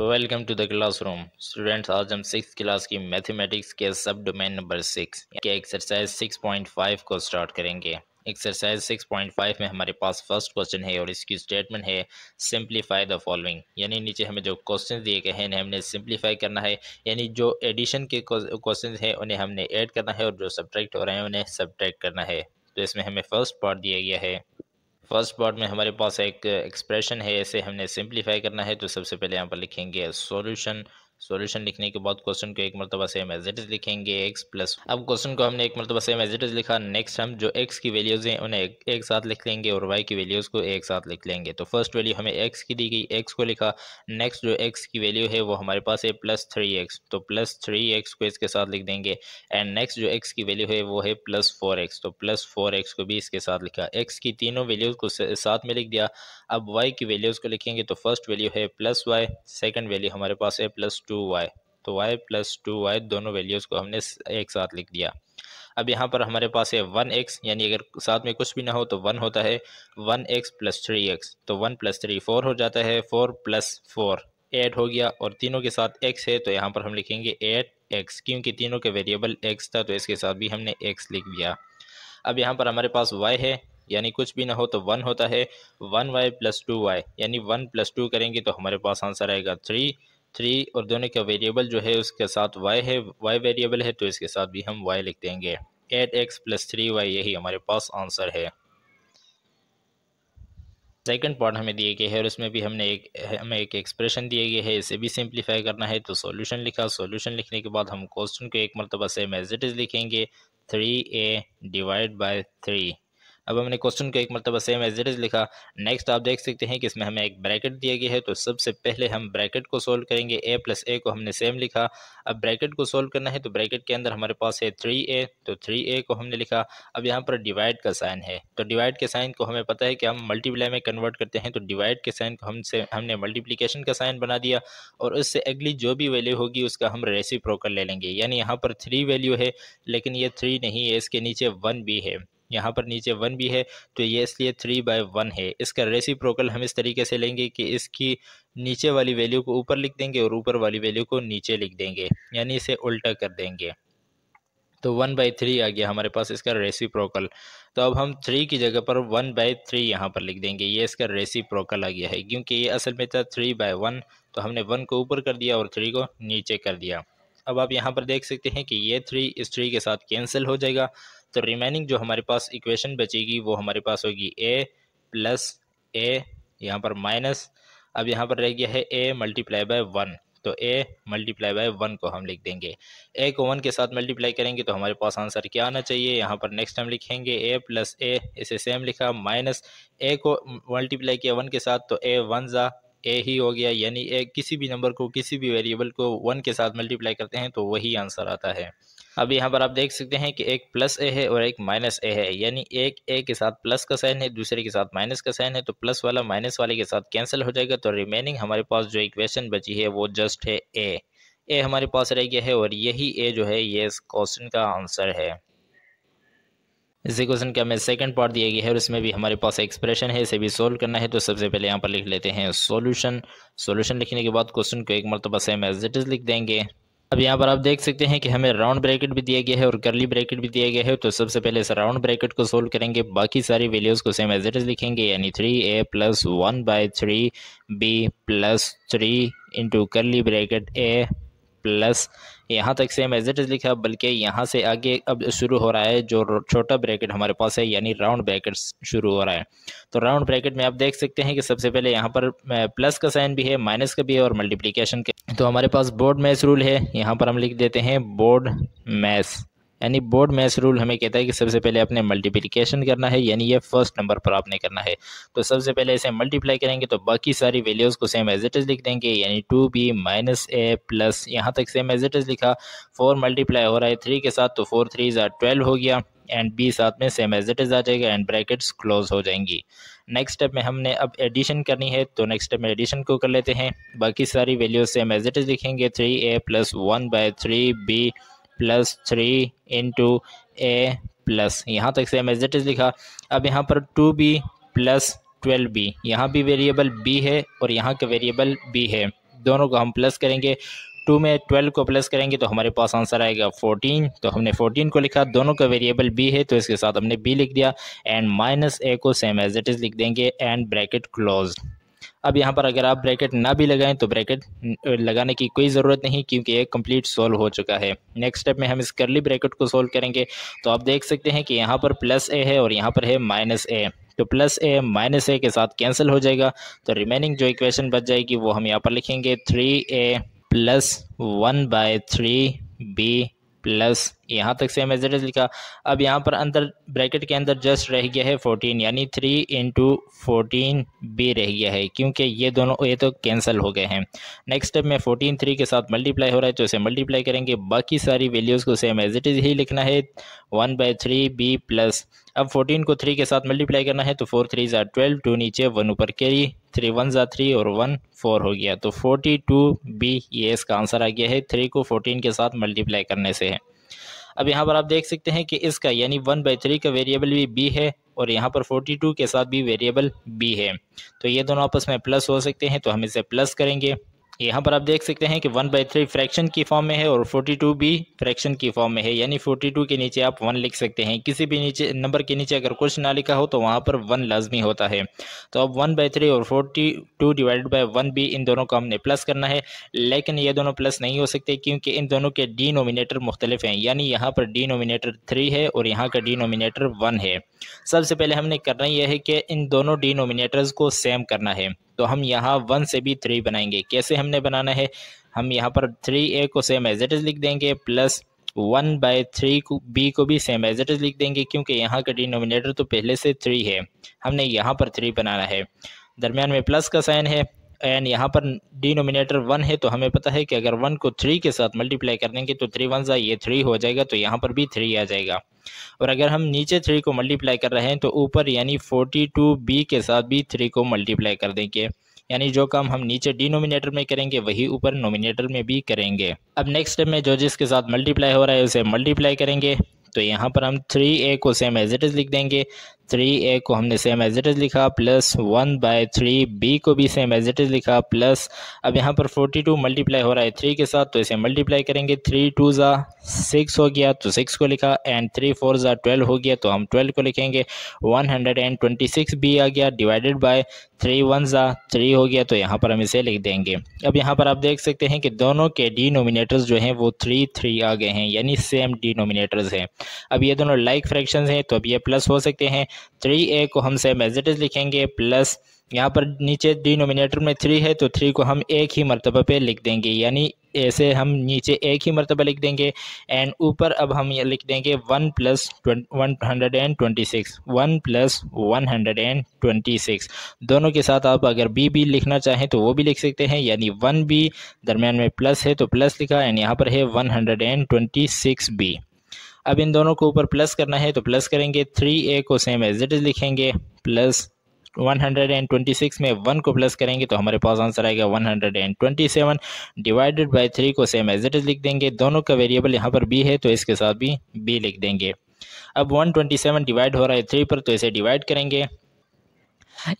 welcome to the room students आज हम six class की मैथमेटिक्स के सब डोमेन नंबर सिक्स के एक्सरसाइज सिक्स पॉइंट फाइव को स्टार्ट करेंगे एक्सरसाइज सिक्स पॉइंट फाइव में हमारे पास फर्स्ट क्वेश्चन है और इसकी स्टेटमेंट है सिंप्लीफाई द फॉलोइंग यानी नीचे हमें जो क्वेश्चन दिए गए हैं इन्हें हमने सिंप्लीफाई करना है यानी जो एडिशन के क्वेश्चन हैं उन्हें हमने ऐड करना है और जो सब्ट्रैक्ट हो रहे हैं उन्हें सब्ट्रैक्ट करना है तो इसमें हमें फर्स्ट पार्ट दिया गया है फर्स्ट पार्ट में हमारे पास एक एक्सप्रेशन है इसे हमने सिंप्लीफाई करना है तो सबसे पहले यहाँ पर लिखेंगे सॉल्यूशन सॉल्यूशन लिखने के बाद क्वेश्चन को एक मरतबा सेम एज इट इज लिखेंगे एक्स प्लस अब क्वेश्चन को हमने एक मरतबा सेम एज इट इज लिखा नेक्स्ट हम जो एक्स की वैल्यूज़ हैं उन्हें एक, एक साथ लिख लेंगे और वाई की वैल्यूज़ को एक साथ लिख लेंगे तो फर्स्ट वैल्यू हमें एक्स की दी गई एक्स को लिखा नेक्स्ट जो एक्स की वैल्यू है वो हमारे पास है प्लस थ्री एक्स तो प्लस थ्री एक्स को इसके साथ लिख देंगे एंड नेक्स्ट जो एक्स की वैल्यू है वो है प्लस फोर एक्स तो प्लस फोर एक्स को भी इसके साथ लिखा एक्स की तीनों वैल्यूज़ को साथ में लिख दिया अब वाई की वैल्यूज़ को लिखेंगे तो फर्स्ट वैल्यू है प्लस वाई सेकेंड वैल्यू हमारे पास है प्लस टू टू वाई तो वाई प्लस टू वाई दोनों वैल्यूज़ को हमने एक साथ लिख दिया अब यहाँ पर हमारे पास है वन एक्स यानी अगर साथ में कुछ भी ना हो तो वन होता है one x plus three x तो वन प्लस थ्री फोर हो जाता है फोर प्लस फोर एट हो गया और तीनों के साथ एक्स है तो यहाँ पर हम लिखेंगे एट एक्स क्योंकि तीनों के वेरिएबल एक्स था तो इसके साथ भी हमने एक्स लिख दिया अब यहाँ पर हमारे पास वाई है यानी कुछ भी ना हो तो वन होता है one y plus two y यानी वन प्लस टू करेंगे तो हमारे पास आंसर आएगा थ्री थ्री और दोनों का वेरिएबल जो है उसके साथ वाई है वाई वेरिएबल है तो इसके साथ भी हम वाई लिख देंगे eight x plus three y यही हमारे पास आंसर है सेकंड पार्ट हमें दिए गए है और उसमें भी हमने एक हमें एक एक्सप्रेशन दिए गए है इसे भी सिंप्लीफाई करना है तो सॉल्यूशन लिखा सॉल्यूशन लिखने के बाद हम क्वेश्चन को एक मरतबा से मेजिटिज लिखेंगे three a divide by three अब हमने क्वेश्चन को एक मरतबा सेम एज इट इज़ लिखा नेक्स्ट आप देख सकते हैं कि इसमें हमें एक ब्रैकेट दिया गया है तो सबसे पहले हम ब्रैकेट को सोल्व करेंगे ए प्लस ए को हमने सेम लिखा अब ब्रैकेट को सोल्व करना है तो ब्रैकेट के अंदर हमारे पास है थ्री ए तो थ्री ए को हमने लिखा अब यहाँ पर डिवाइड का साइन है तो डिवाइड के साइन को हमें पता है कि हम मल्टीप्लाई में कन्वर्ट करते हैं तो डिवाइड के साइन को हमसे हमने मल्टीप्लीकेशन का साइन बना दिया और उससे अगली जो भी वैल्यू होगी उसका हम रेसी ले लेंगे यानी यहाँ पर थ्री वैल्यू है लेकिन ये थ्री नहीं है इसके नीचे वन भी है यहाँ पर नीचे वन भी है तो ये इसलिए थ्री बाय वन है इसका रेसिप्रोकल हम इस तरीके से लेंगे कि इसकी नीचे वाली वैल्यू को ऊपर लिख देंगे और ऊपर वाली वैल्यू को नीचे लिख देंगे यानी इसे उल्टा कर देंगे तो वन बाई थ्री आ गया हमारे पास इसका रेसिप्रोकल तो अब हम थ्री की जगह पर वन बाई थ्री यहाँ पर लिख देंगे ये इसका रेसिप्रोकल आ गया है क्योंकि ये असल में था थ्री बाई वन तो हमने वन को ऊपर कर दिया और थ्री को नीचे कर दिया अब आप यहाँ पर देख सकते हैं कि ये थ्री इस थ्री के साथ कैंसिल हो जाएगा तो रिमेनिंग जो हमारे पास इक्वेशन बचेगी वो हमारे पास होगी ए प्लस ए यहाँ पर माइनस अब यहाँ पर रह गया है ए मल्टीप्लाई बाय वन तो ए मल्टीप्लाई बाय वन को हम लिख देंगे ए को वन के साथ मल्टीप्लाई करेंगे तो हमारे पास आंसर क्या आना चाहिए यहाँ पर नेक्स्ट हम लिखेंगे ए प्लस ए इसे सेम लिखा माइनस ए को मल्टीप्लाई किया वन के साथ तो ए वन ज़ा ए ही हो गया यानी ए किसी भी नंबर को किसी भी वेरिएबल को वन के साथ मल्टीप्लाई करते हैं तो वही आंसर आता है अब यहाँ पर आप देख सकते हैं कि एक प्लस ए है और एक माइनस ए है यानी एक ए के साथ प्लस का साइन है दूसरे के साथ माइनस का साइन है तो प्लस वाला माइनस वाले के साथ कैंसिल हो जाएगा तो रिमेनिंग हमारे पास जो इक्वेशन बची है वो जस्ट है ए ए हमारे पास रह गया है और यही ए जो है ये इस क्वेश्चन का आंसर है इसी क्वेश्चन का हमें सेकंड पार्ट दिया गया है और इसमें भी हमारे पास एक्सप्रेशन है इसे भी सोल्व करना है तो सबसे पहले यहाँ पर लिख लेते हैं सॉल्यूशन सॉल्यूशन लिखने के बाद क्वेश्चन को एक मरतबा सेम एज इट इज़ लिख देंगे अब यहाँ पर आप देख सकते हैं कि हमें राउंड ब्रैकेट भी दिया गया है और कर्ली ब्रैकेट भी दिया गया है तो सबसे पहले इस राउंड ब्रैकेट को सोल्व करेंगे बाकी सारी वैल्यूज़ को सेम एज इट इज़ लिखेंगे यानी three a plus one by three b plus three into curly bracket a plus यहाँ तक सेम एज इट इज़ लिखा बल्कि यहाँ से आगे अब शुरू हो रहा है जो छोटा ब्रैकेट हमारे पास है यानी राउंड ब्रैकेट शुरू हो रहा है तो राउंड ब्रैकेट में आप देख सकते हैं कि सबसे पहले यहाँ पर प्लस का साइन भी है माइनस का भी है और मल्टीप्लीकेशन के तो हमारे पास बोर्ड मैथ रूल है यहाँ पर हम लिख देते हैं बोर्ड मैथ यानी बोर्ड मैथ रूल हमें कहता है कि सबसे पहले आपने मल्टीप्लिकेशन करना है यानी ये फर्स्ट नंबर पर आपने करना है तो सबसे पहले इसे मल्टीप्लाई करेंगे तो बाकी सारी वैल्यूज़ को सेम एज लिख देंगे यानी two b minus a plus यहाँ तक सेम एज लिखा फोर मल्टीप्लाई हो रहा है थ्री के साथ तो फोर थ्री ज़ार ट्वेल्व हो गया एंड बी साथ में सेम एज आ जाएगा एंड ब्रैकेट्स क्लोज हो जाएंगी नेक्स्ट स्टेप में हमने अब एडिशन करनी है तो नेक्स्ट स्टेप में एडिशन को कर लेते हैं बाकी सारी वैल्यूज सेम एज लिखेंगे three a plus one by three b plus three into a plus यहाँ तक सेम एम एज इट इज़ लिखा अब यहाँ पर two b plus twelve b यहाँ भी वेरिएबल बी है और यहाँ का वेरिएबल बी है दोनों को हम प्लस करेंगे टू में ट्वेल्व को प्लस करेंगे तो हमारे पास आंसर आएगा फोर्टीन तो हमने फोर्टीन को लिखा दोनों का वेरिएबल बी है तो इसके साथ हमने बी लिख दिया एंड माइनस ए को सेम एज इट इज़ लिख देंगे एंड ब्रैकेट क्लोज अब यहाँ पर अगर आप ब्रैकेट ना भी लगाएं तो ब्रैकेट लगाने की कोई ज़रूरत नहीं क्योंकि ये कंप्लीट सोल्व हो चुका है नेक्स्ट स्टेप में हम इस करली ब्रैकेट को सोल्व करेंगे तो आप देख सकते हैं कि यहाँ पर प्लस ए है और यहाँ पर है माइनस ए तो प्लस ए माइनस ए के साथ कैंसिल हो जाएगा तो रिमेनिंग जो इक्वेशन बच जाएगी वो हम यहाँ पर लिखेंगे three a plus one by three b plus यहाँ तक सेम एज लिखा अब यहाँ पर अंदर ब्रैकेट के अंदर जस्ट रह गया है फोर्टीन यानी थ्री इंटू फोर्टीन बी रह गया है क्योंकि ये दोनों ये तो कैंसिल हो गए हैं नेक्स्ट स्टेप में फोर्टीन थ्री के साथ मल्टीप्लाई हो रहा है तो इसे मल्टीप्लाई करेंगे बाकी सारी वैल्यूज़ को सेम एज इट इज़ ही लिखना है one by three b plus अब फोर्टीन को थ्री के साथ मल्टीप्लाई करना है तो फोर थ्री ज़ार ट्वेल्व टू नीचे वन ऊपर कैरी थ्री वन ज़ा थ्री और वन फोर हो गया तो फोर्टी टू बी ये इसका आंसर आ गया है थ्री को फोर्टीन के साथ मल्टीप्लाई करने से है अब यहाँ पर आप देख सकते हैं कि इसका यानी वन बाई थ्री का वेरिएबल भी बी है और यहाँ पर 42 के साथ भी वेरिएबल बी है तो ये दोनों आपस में प्लस हो सकते हैं तो हम इसे प्लस करेंगे यहाँ पर आप देख सकते हैं कि वन बाई थ्री फ्रैक्शन की फॉर्म में है और फोर्टी टू भी फ्रैक्शन की फॉर्म में है यानी फोर्टी टू के नीचे आप वन लिख सकते हैं किसी भी नीचे नंबर के नीचे अगर कुछ ना लिखा हो तो वहाँ पर वन लाजमी होता है तो अब वन बाई थ्री और forty two divide by one भी इन दोनों को हमने प्लस करना है लेकिन ये दोनों प्लस नहीं हो सकते क्योंकि इन दोनों के डी नोमिनेटर मुख्तलिफ हैं यानी यहाँ पर डी नोमिनेटर थ्री है और यहाँ का डी नोमिनेटर वन है सबसे पहले हमने करना यह है कि इन दोनों डी नोमिनेटर्स को सेम करना है तो हम यहाँ वन से भी थ्री बनाएंगे कैसे हमने बनाना है हम यहाँ पर थ्री ए को सेम एज इट इज़ लिख देंगे प्लस वन बाय थ्री को बी को भी सेम एज इट इज़ लिख देंगे क्योंकि यहाँ का डिनोमिनेटर तो पहले से थ्री है हमने यहाँ पर थ्री बनाना है दरमियान में प्लस का साइन है एंड यहाँ पर डिनोमिनेटर वन है तो हमें पता है कि अगर वन को थ्री के साथ मल्टीप्लाई कर देंगे तो थ्री वन ज़ा ये थ्री हो जाएगा तो यहाँ पर भी थ्री आ जाएगा और अगर हम नीचे थ्री को मल्टीप्लाई कर रहे हैं तो ऊपर यानी फोर्टी टू बी के साथ भी थ्री को मल्टीप्लाई कर देंगे यानी जो काम हम नीचे डिनोमिनेटर में करेंगे वही ऊपर नोमिनेटर में भी करेंगे अब नेक्स्ट स्टेप में जो जिसके साथ मल्टीप्लाई हो रहा है उसे मल्टीप्लाई करेंगे तो यहाँ पर हम थ्री ए को सेम एज इट इज़ लिख देंगे थ्री ए को हमने सेम एज इट इज़ लिखा plus one by three b को भी सेम एज इट इज़ लिखा प्लस अब यहाँ पर फोर्टी टू मल्टीप्लाई हो रहा है थ्री के साथ तो इसे मल्टीप्लाई करेंगे थ्री टू ज़ा सिक्स हो गया तो सिक्स को लिखा एंड थ्री फोर ज़ा ट्वेल्व हो गया तो हम ट्वेल्व को लिखेंगे one hundred and twenty six b आ गया डिवाइडेड बाय थ्री वन ज़ा थ्री हो गया तो यहाँ पर हम इसे लिख देंगे अब यहाँ पर आप देख सकते हैं कि दोनों के डिनोमिनेटर्स जो हैं वो थ्री थ्री आ गए हैं यानी सेम डिनोमिनेटर्स हैं अब ये दोनों लाइक फ्रैक्शन हैं तो अब ये प्लस हो सकते हैं थ्री ए को हम सेम एज इट इज़ लिखेंगे प्लस यहाँ पर नीचे डिनोमिनेटर में थ्री है तो थ्री को हम एक ही मरतबा पे लिख देंगे यानी ऐसे हम नीचे एक ही मरतबा लिख देंगे एंड ऊपर अब हम ये लिख देंगे one plus one hundred and twenty six one plus one hundred and twenty six दोनों के साथ आप अगर बी भी लिखना चाहें तो वो भी लिख सकते हैं यानी वन बी दरमियान में प्लस है तो प्लस लिखा एंड यहाँ पर है one hundred and twenty six b अब इन दोनों को ऊपर प्लस करना है तो प्लस करेंगे थ्री ए को सेम एज इट इज़ लिखेंगे प्लस 126 में वन को प्लस करेंगे तो हमारे पास आंसर आएगा 127 डिवाइडेड बाय थ्री को सेम एज इट इज़ लिख देंगे दोनों का वेरिएबल यहाँ पर बी है तो इसके साथ भी बी लिख देंगे अब 127 डिवाइड हो रहा है थ्री पर तो इसे डिवाइड करेंगे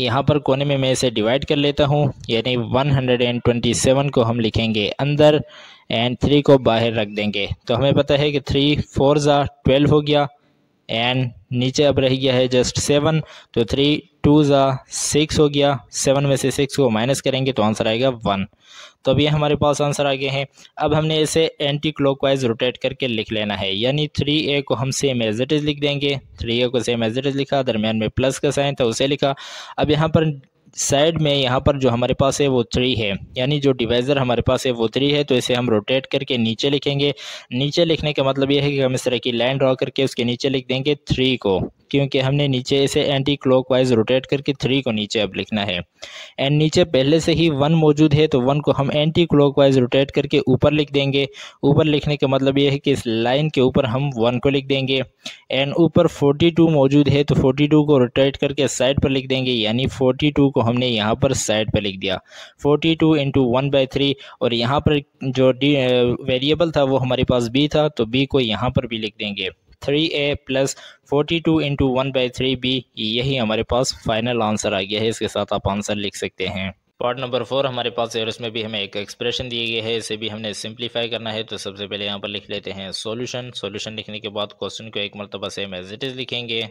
यहाँ पर कोने में मैं इसे डिवाइड कर लेता हूँ यानी 127 को हम लिखेंगे अंदर एंड थ्री को बाहर रख देंगे तो हमें पता है कि थ्री फोर ज़ा ट्वेल्व हो गया एंड नीचे अब रह गया है जस्ट सेवन तो थ्री टू ज़ा सिक्स हो गया सेवन में से सिक्स को माइनस करेंगे तो आंसर आएगा वन तो अब ये हमारे पास आंसर आ गए हैं अब हमने इसे एंटी क्लॉकवाइज रोटेट करके लिख लेना है यानी थ्री ए को हम सेम एज इट इज़ लिख देंगे थ्री ए को सेम एज इट इज़ लिखा दरमियान में प्लस का साइन था उसे लिखा अब यहाँ पर साइड में यहाँ पर जो हमारे पास है वो थ्री है यानी जो डिवाइज़र हमारे पास है वो थ्री है तो इसे हम रोटेट करके नीचे लिखेंगे नीचे लिखने का मतलब ये है कि हम इस तरह की लाइन ड्रॉ करके उसके नीचे लिख देंगे थ्री को क्योंकि हमने नीचे इसे एंटी क्लॉक वाइज रोटेट करके थ्री को नीचे अब लिखना है एंड नीचे पहले से ही वन मौजूद है तो वन को हम एंटी क्लॉक वाइज रोटेट करके ऊपर लिख देंगे ऊपर लिखने का मतलब ये है कि इस लाइन के ऊपर हम वन को लिख देंगे एंड ऊपर फोर्टी टू मौजूद है तो फोर्टी टू को रोटेट करके साइड पर लिख देंगे यानी फोर्टी टू को हमने यहाँ पर साइड पर लिख दिया forty two into one by three और यहाँ पर जो वेरिएबल था वो हमारे पास बी था तो बी को यहाँ पर भी लिख देंगे three a plus forty two into one by three b यही हमारे पास फाइनल आंसर आ गया है इसके साथ आप आंसर लिख सकते हैं पार्ट नंबर फोर हमारे पास है और इसमें भी हमें एक एक्सप्रेशन दिए गए है इसे भी हमने सिंप्लीफाई करना है तो सबसे पहले यहाँ पर लिख लेते हैं सॉल्यूशन सॉल्यूशन लिखने के बाद क्वेश्चन को एक मरतबा सेम एज इट इज़ लिखेंगे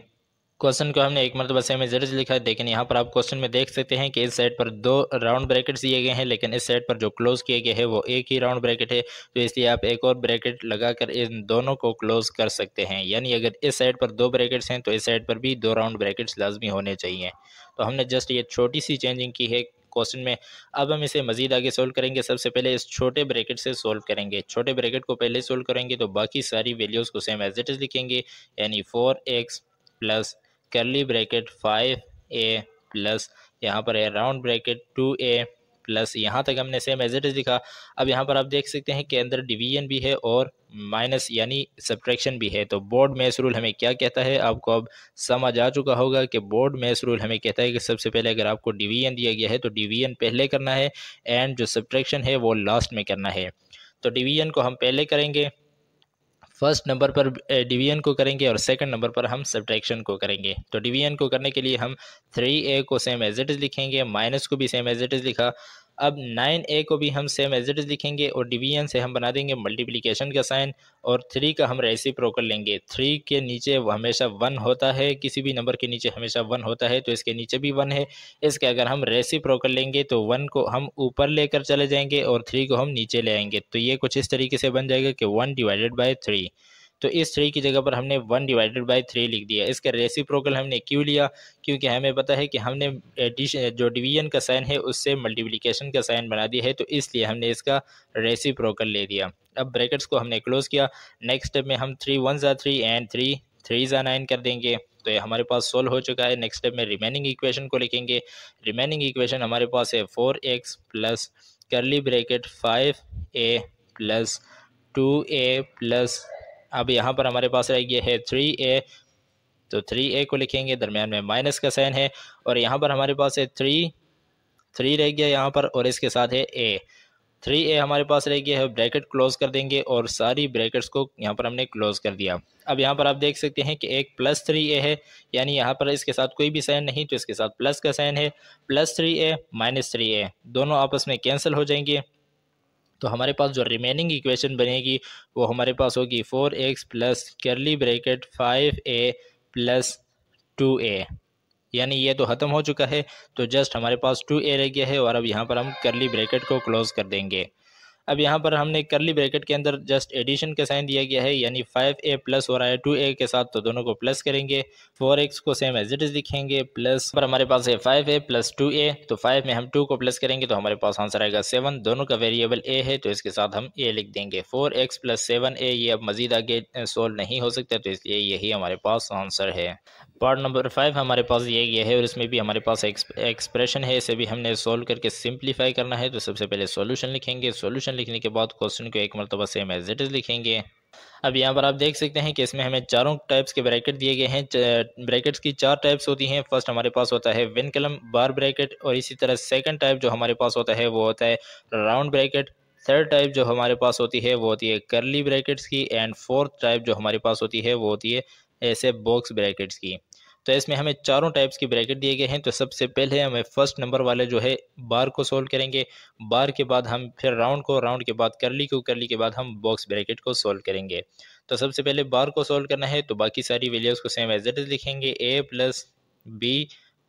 क्वेश्चन को हमने एक मरतबा सेम एज लिखा है लेकिन यहाँ पर आप क्वेश्चन में देख सकते हैं कि इस साइड पर दो राउंड ब्रैकेट दिए गए हैं लेकिन इस साइड पर जो क्लोज किए गए हैं वो एक ही राउंड ब्रैकेट है तो इसलिए आप एक और ब्रैकेट लगाकर इन दोनों को क्लोज कर सकते हैं यानी अगर इस साइड पर दो ब्रैकेट्स हैं तो इस साइड पर भी दो राउंड ब्रैकेट्स लाजमी होने चाहिए तो हमने जस्ट ये छोटी सी चेंजिंग की है क्वेश्चन में अब हम इसे मजीद आगे सोल्व करेंगे सबसे पहले इस छोटे ब्रैकेट से सोल्व करेंगे छोटे ब्रैकेट को पहले सोल्व करेंगे तो बाकी सारी वैल्यूज़ को सेम एज इट इज़ लिखेंगे यानी four x plus curly bracket five a plus यहाँ पर है round bracket two a plus यहाँ तक हमने सेम एज लिखा अब यहाँ पर आप देख सकते हैं कि अंदर डिवीजन भी है और माइनस यानी सब्ट्रैक्शन भी है तो बोर्ड मेस रूल हमें क्या कहता है आपको अब समझ आ चुका होगा कि बोर्ड मेस रूल हमें कहता है कि सबसे पहले अगर आपको डिवीजन दिया गया है तो डिवीजन पहले करना है एंड जो सब्ट्रैक्शन है वो लास्ट में करना है तो डिवीजन को हम पहले करेंगे फर्स्ट नंबर पर डिवीजन को करेंगे और सेकंड नंबर पर हम सब्ट्रैक्शन को करेंगे तो डिवीजन को करने के लिए हम थ्री ए को सेम एज इट इज़ लिखेंगे माइनस को भी सेम एज इट इज़ लिखा अब नाइन ए को भी हम सेम एज इट इज़ लिखेंगे और डिवीजन से हम बना देंगे मल्टीप्लिकेशन का साइन और थ्री का हम रेसी प्रोकर लेंगे थ्री के नीचे हमेशा वन होता है किसी भी नंबर के नीचे हमेशा वन होता है तो इसके नीचे भी वन है इसके अगर हम रेसी प्रोकर लेंगे तो वन को हम ऊपर लेकर चले जाएंगे और थ्री को हम नीचे ले आएंगे तो ये कुछ इस तरीके से बन जाएगा कि वन डिवाइडेड बाई थ्री तो इस थ्री की जगह पर हमने वन डिवाइडेड बाई थ्री लिख दिया इसका रेसिप्रोकल हमने क्यों लिया क्योंकि हमें पता है कि हमने जो डिवीजन का साइन है उससे मल्टीप्लिकेशन का साइन बना दिया है तो इसलिए हमने इसका रेसिप्रोकल ले दिया अब ब्रैकेट्स को हमने क्लोज़ किया नेक्स्ट स्टेप में हम थ्री वन ज़ा थ्री एंड थ्री थ्री ज़ा नाइन कर देंगे तो ये हमारे पास सोल्व हो चुका है नेक्स्ट स्टेप में रिमेनिंग इक्वेशन को लिखेंगे रिमेनिंग इक्वेशन हमारे पास है four x plus curly bracket five a plus two a plus अब यहाँ पर हमारे पास रहेगी है थ्री ए तो थ्री ए को लिखेंगे दरमियान में माइनस का साइन है और यहाँ पर हमारे पास है थ्री थ्री रह गया यहाँ पर और इसके साथ है ए थ्री ए हमारे पास रह गया है ब्रैकेट क्लोज कर देंगे और सारी ब्रैकेट्स को यहाँ पर हमने क्लोज कर दिया अब यहाँ पर आप देख सकते हैं कि एक प्लस थ्री ए है यानी यहाँ पर इसके साथ कोई भी साइन नहीं तो इसके साथ प्लस का साइन है plus three a minus three a दोनों आपस में कैंसिल हो जाएंगे तो हमारे पास जो रिमेनिंग इक्वेशन बनेगी वो हमारे पास होगी four x plus curly bracket five a plus two a यानी ये तो ख़त्म हो चुका है तो जस्ट हमारे पास टू ए रह गया है और अब यहाँ पर हम करली ब्रेकेट को क्लोज़ कर देंगे अब यहाँ पर हमने करली ब्रैकेट के अंदर जस्ट एडिशन का साइन दिया गया है यानी फाइव ए प्लस हो रहा है टू ए के साथ तो दोनों को प्लस करेंगे फोर एक्स को सेम एज इट इज लिखेंगे प्लस पर हमारे पास है five a plus two a तो फाइव में हम टू को प्लस करेंगे तो हमारे पास आंसर आएगा सेवन दोनों का वेरिएबल ए है तो इसके साथ हम ए लिख देंगे four x plus seven a ये अब मजीद आगे सोल्व नहीं हो सकता तो इसलिए यही हमारे पास आंसर है पार्ट नंबर फाइव हमारे पास ये गया है और इसमें भी हमारे पास एक्सप्रेशन है इसे भी हमने सोल्व करके सिंप्लीफाई करना है तो सबसे पहले सोल्यूशन लिखेंगे सोल्यूशन क्वेश्चन लिखने के बाद क्वेश्चन को एक मरतबा सेम एज इट इज़ लिखेंगे अब यहाँ पर आप देख सकते हैं कि इसमें हमें चारों टाइप्स के ब्रैकेट दिए गए हैं ब्रैकेट्स की चार टाइप्स होती हैं फर्स्ट हमारे पास होता है विन कलम बार ब्रैकेट और इसी तरह सेकंड टाइप जो हमारे पास होता है वो होता है राउंड ब्रैकेट थर्ड टाइप जो हमारे पास होती है वो होती है करली ब्रैकेट्स की एंड फोर्थ टाइप जो हमारे पास होती है वो होती है ऐसे बॉक्स ब्रैकेट्स की तो इसमें हमें चारों टाइप्स की ब्रैकेट दिए गए हैं तो सबसे पहले हमें फर्स्ट नंबर वाले जो है बार को सोल्व करेंगे बार के बाद हम फिर राउंड को राउंड के बाद करली को करली के बाद हम बॉक्स ब्रैकेट को सोल्व करेंगे तो सबसे पहले बार को सोल्व करना है तो बाकी सारी वैल्यूज़ को सेम एज इट इज़ लिखेंगे a plus b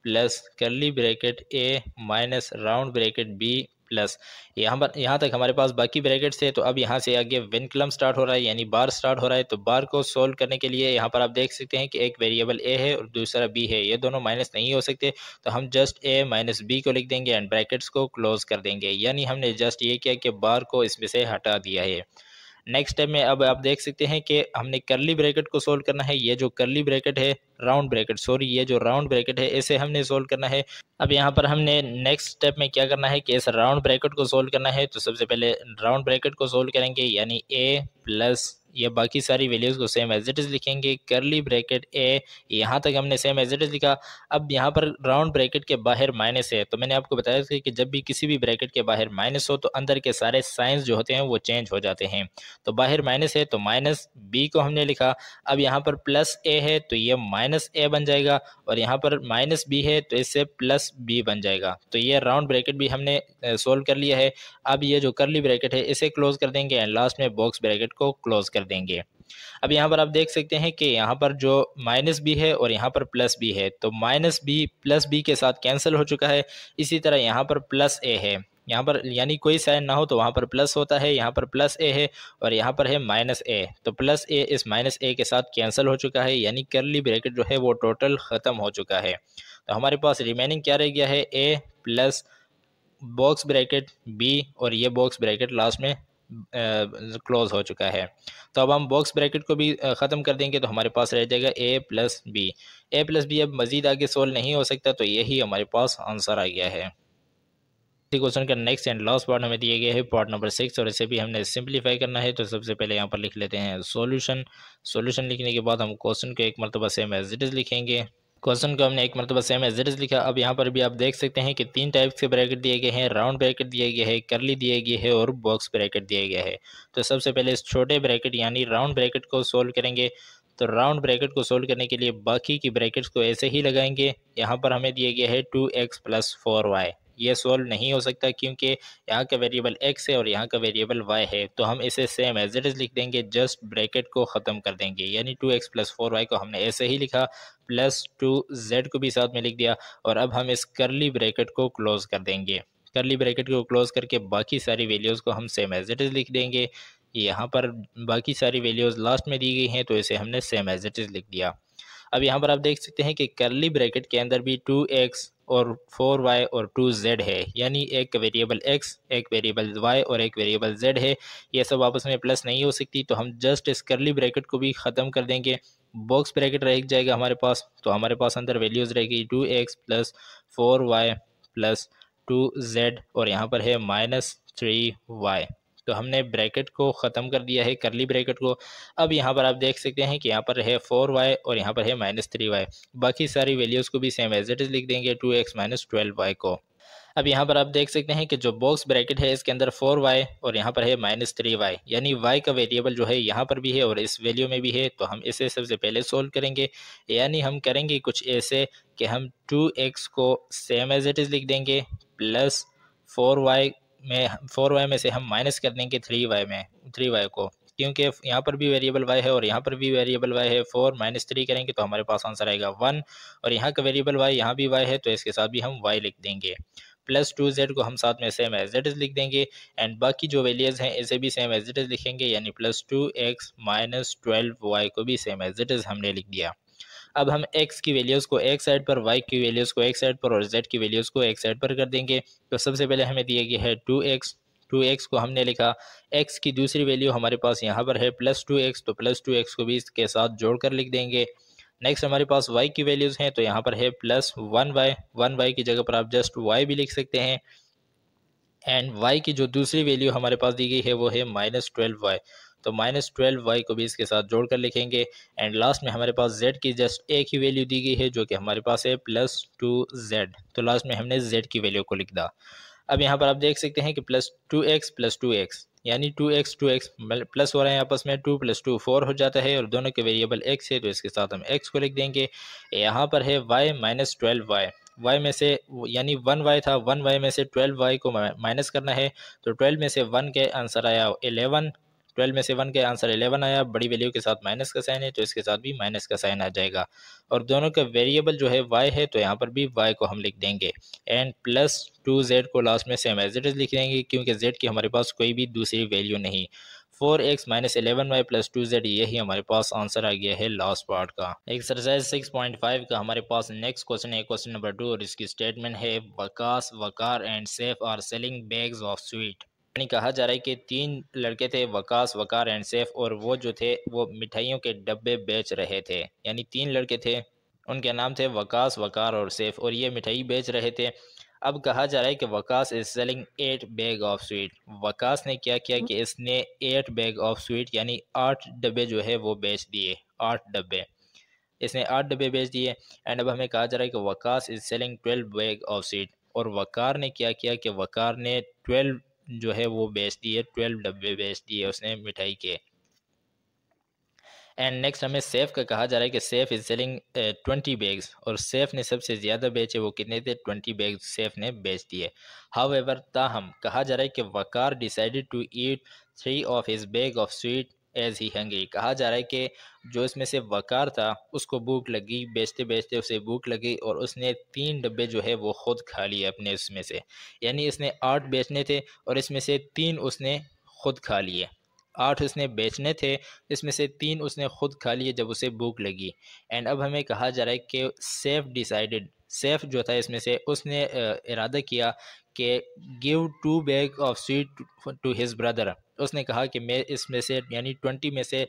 plus curly bracket a minus round bracket b plus यहाँ पर यहाँ तक हमारे पास बाकी ब्रैकेट्स थे तो अब यहाँ से आगे विन कलम स्टार्ट हो रहा है यानी बार स्टार्ट हो रहा है तो बार को सोल्व करने के लिए यहाँ पर आप देख सकते हैं कि एक वेरिएबल ए है और दूसरा बी है ये दोनों माइनस नहीं हो सकते तो हम जस्ट ए माइनस बी को लिख देंगे एंड ब्रैकेट्स को क्लोज कर देंगे यानी हमने जस्ट ये किया कि बार को इसमें से हटा दिया है नेक्स्ट स्टेप में अब आप देख सकते हैं कि हमने करली ब्रैकेट को सोल्व करना है ये जो करली ब्रैकेट है राउंड ब्रैकेट सॉरी ये जो राउंड ब्रैकेट है इसे हमने सोल्व करना है अब यहाँ पर हमने नेक्स्ट स्टेप में क्या करना है कि इस राउंड ब्रैकेट को सोल्व करना है तो सबसे पहले राउंड ब्रैकेट को सोल्व करेंगे यानी ए प्लस या बाकी सारी वैल्यूज़ को सेम एज इट इज़ लिखेंगे करली ब्रैकेट ए यहाँ तक हमने सेम एज इट इज़ लिखा अब यहाँ पर राउंड ब्रैकेट के बाहर माइनस है तो मैंने आपको बताया था कि जब भी किसी भी ब्रैकेट के बाहर माइनस हो तो अंदर के सारे साइंस जो होते हैं वो चेंज हो जाते हैं तो बाहर माइनस है तो माइनस बी को हमने लिखा अब यहाँ पर प्लस ए है तो ये माइनस ए बन जाएगा और यहाँ पर माइनस बी है तो इससे प्लस बी बन जाएगा तो ये राउंड ब्रैकेट भी हमने सोल्व कर लिया है अब ये जो करली ब्रैकेट है इसे क्लोज़ कर देंगे एंड लास्ट में बॉक्स ब्रैकेट को क्लोज़ कर देंगे अब यहाँ पर आप देख सकते हैं कि यहाँ पर जो माइनस बी है और यहाँ पर प्लस बी है तो माइनस बी प्लस बी के साथ कैंसिल हो चुका है इसी तरह यहाँ पर प्लस ए है यहाँ पर यानी कोई साइन ना हो तो वहाँ पर प्लस होता है यहाँ पर प्लस ए है और यहाँ पर है माइनस ए तो प्लस ए इस माइनस ए के साथ कैंसिल हो चुका है यानी करली ब्रैकेट जो है वो टोटल ख़त्म हो चुका है तो हमारे पास रिमेनिंग क्या रह गया है a plus box bracket b और ये बॉक्स ब्रैकेट लास्ट में क्लोज हो चुका है तो अब हम बॉक्स ब्रैकेट को भी ख़त्म कर देंगे तो हमारे पास रह जाएगा a plus b a plus b अब मज़ीद आगे सोल्व नहीं हो सकता तो यही हमारे पास आंसर आ गया है इसी क्वेश्चन का नेक्स्ट एंड लास्ट पार्ट हमें दिए गए है पार्ट नंबर सिक्स और इसे भी हमने सिंप्लीफाई करना है तो सबसे पहले यहाँ पर लिख लेते हैं सोल्यूशन सोल्यूशन लिखने के बाद हम क्वेश्चन को एक मरतबा सेम एज इट इज़ लिखेंगे क्वेश्चन को हमने एक मरतबा सेम इज लिखा अब यहाँ पर भी आप देख सकते हैं कि तीन टाइप्स के ब्रैकेट दिए गए हैं राउंड ब्रैकेट दिए गए हैं करली दिए गए हैं और बॉक्स ब्रैकेट दिए गए हैं तो सबसे पहले इस छोटे ब्रैकेट यानी राउंड ब्रैकेट को सोल्व करेंगे तो राउंड ब्रैकेट को सोल्व करने के लिए बाकी की ब्रैकेट्स को ऐसे ही लगाएंगे यहाँ पर हमें दिए गए है two x plus four y ये सॉल्व नहीं हो सकता क्योंकि यहाँ का वेरिएबल एक्स है और यहाँ का वेरिएबल वाई है तो हम इसे सेम एज इट इज़ लिख देंगे जस्ट ब्रैकेट को ख़त्म कर देंगे यानी two x plus four y को हमने ऐसे ही लिखा प्लस टू जेड को भी साथ में लिख दिया और अब हम इस करली ब्रैकेट को क्लोज़ कर देंगे करली ब्रैकेट को क्लोज़ करके बाकी सारी वैल्यूज़ को हम सेम एज इट इज़ लिख देंगे यहाँ पर बाकी सारी वैल्यूज़ लास्ट में दी गई हैं तो इसे हमने सेम एज इट इज़ लिख दिया अब यहाँ पर आप देख सकते हैं कि करली ब्रैकेट के अंदर भी टू एक्स और फोर वाई और टू जेड है यानी एक वेरिएबल एक्स एक वेरिएबल वाई और एक वेरिएबल जेड है ये सब आपस में प्लस नहीं हो सकती तो हम जस्ट इस करली ब्रैकेट को भी ख़त्म कर देंगे बॉक्स ब्रैकेट रह जाएगा हमारे पास तो हमारे पास अंदर वैल्यूज़ रहेगी two x plus four y plus two z और यहाँ पर है माइनस थ्री वाई तो हमने ब्रैकेट को ख़त्म कर दिया है करली ब्रैकेट को अब यहाँ पर आप देख सकते हैं कि यहाँ पर है फोर वाई और यहाँ पर है माइनस थ्री वाई बाकी सारी वैल्यूज़ को भी सेम एज इट इज़ लिख देंगे two x minus twelve y को अब यहाँ पर आप देख सकते हैं कि जो बॉक्स ब्रैकेट है इसके अंदर फोर वाई और यहाँ पर है माइनस थ्री वाई यानी वाई का वेरिएबल जो है यहाँ पर भी है और इस वैल्यू में भी है तो हम इसे सबसे पहले सोल्व करेंगे यानी हम करेंगे कुछ ऐसे कि हम टू एक्स को सेम एज इट इज़ लिख देंगे प्लस फोर वाई में फोर वाई में से हम माइनस कर देंगे थ्री वाई में थ्री वाई को क्योंकि यहाँ पर भी वेरिएबल वाई है और यहाँ पर भी वेरिएबल वाई है फोर माइनस थ्री करेंगे तो हमारे पास आंसर आएगा वन और यहाँ का वेरिएबल वाई यहाँ भी वाई है तो इसके साथ भी हम वाई लिख देंगे प्लस टू जेड को हम साथ में सेम एज इट इज़ लिख देंगे एंड बाकी जो वैल्यूज़ हैं इसे भी सेम एज इट इज़ लिखेंगे यानी plus two x minus twelve y को भी सेम एज इट इज़ हमने लिख दिया अब हम एक्स की वैल्यूज़ को एक साइड पर वाई की वैल्यूज़ को एक साइड पर और जेड की वैल्यूज़ को एक साइड पर कर देंगे तो सबसे पहले हमें दिया गया है टू एक्स टू एक्स को हमने लिखा एक्स की दूसरी वैल्यू हमारे पास यहाँ पर है प्लस टू एक्स तो प्लस टू एक्स को भी इसके साथ जोड़ कर लिख देंगे नेक्स्ट हमारे पास वाई की वैल्यूज़ हैं तो यहाँ पर है plus one y one y की जगह पर आप जस्ट वाई भी लिख सकते हैं एंड वाई की जो दूसरी वैल्यू हमारे पास दी गई है वो है माइनस ट्वेल्व वाई तो माइनस ट्वेल्व वाई को भी इसके साथ जोड़ कर लिखेंगे एंड लास्ट में हमारे पास जेड की जस्ट एक ही वैल्यू दी गई है जो कि हमारे पास है प्लस टू जेड तो लास्ट में हमने जेड की वैल्यू को लिख दा अब यहाँ पर आप देख सकते हैं कि plus two x plus two x यानी two x two x plus हो रहे हैं आपस में टू प्लस टू फोर हो जाता है और दोनों के वेरिएबल एक्स है तो इसके साथ हम एक्स को लिख देंगे यहाँ पर है y minus twelve y y में से यानी वन वाई था वन वाई में से ट्वेल्व वाई को माइनस करना है तो ट्वेल्व में से वन के आंसर आया एलेवन ट्वेल्व में से वन का आंसर एलेवन आया बड़ी वैल्यू के साथ माइनस का साइन है तो इसके साथ भी माइनस का साइन आ जाएगा और दोनों का वेरिएबल जो है वाई है तो यहाँ पर भी वाई को हम लिख देंगे एंड प्लस टू जेड को लास्ट में सेम एज इट इज लिख देंगे क्योंकि जेड की हमारे पास कोई भी दूसरी वैल्यू नहीं four x minus eleven y plus two z यही हमारे पास आंसर आ गया है लास्ट पार्ट का एक्सरसाइज सिक्स पॉइंट फाइव का हमारे पास नेक्स्ट क्वेश्चन है क्वेश्चन नंबर टू और इसकी स्टेटमेंट है Waqas Waqar and Saif are selling bags of sweet यानी कहा जा रहा है कि तीन लड़के थे वकास वकार एंड सैफ और वो जो थे वो मिठाइयों के डब्बे बेच रहे थे यानी तीन लड़के थे उनके नाम थे वकास वकार और सैफ और ये मिठाई बेच रहे थे अब कहा जा रहा है कि Waqas is selling eight bag of sweet Waqas ने क्या किया कि इसने एट बैग ऑफ स्वीट यानी आठ डब्बे जो है वो बेच दिए आठ डब्बे इसने आठ डब्बे बेच दिए एंड अब हमें कहा जा रहा है कि Waqas is selling twelve bag of sweet और वकार ने क्या किया कि वकार ने ट्वेल्व जो है वो बेच दिए ट्वेल्व डब्बे बेच दिए उसने मिठाई के एंड नेक्स्ट हमें सेफ का कहा जा रहा है कि Saif is selling twenty bags और सेफ ने सबसे ज़्यादा बेचे वो कितने थे ट्वेंटी बैग्स सेफ ने बेच दिए हाउ एवर ताहम कहा जा रहा है कि Waqar decided to eat three of his bag of sweet as he hungry कहा जा रहा है कि जो इसमें से वकार था उसको भूख लगी बेचते बेचते उसे भूख लगी और उसने तीन डब्बे जो है वो खुद खा लिए अपने उसमें से यानी इसने आठ बेचने थे और इसमें से तीन उसने खुद खा लिए आठ उसने बेचने थे इसमें से तीन उसने खुद खा लिए जब उसे भूख लगी एंड अब हमें कहा जा रहा है कि सेफ डिसाइडेड सेफ जो था इसमें से उसने इरादा किया कि give two bag of sweet to his brother उसने कहा कि मैं इसमें से यानी ट्वेंटी में से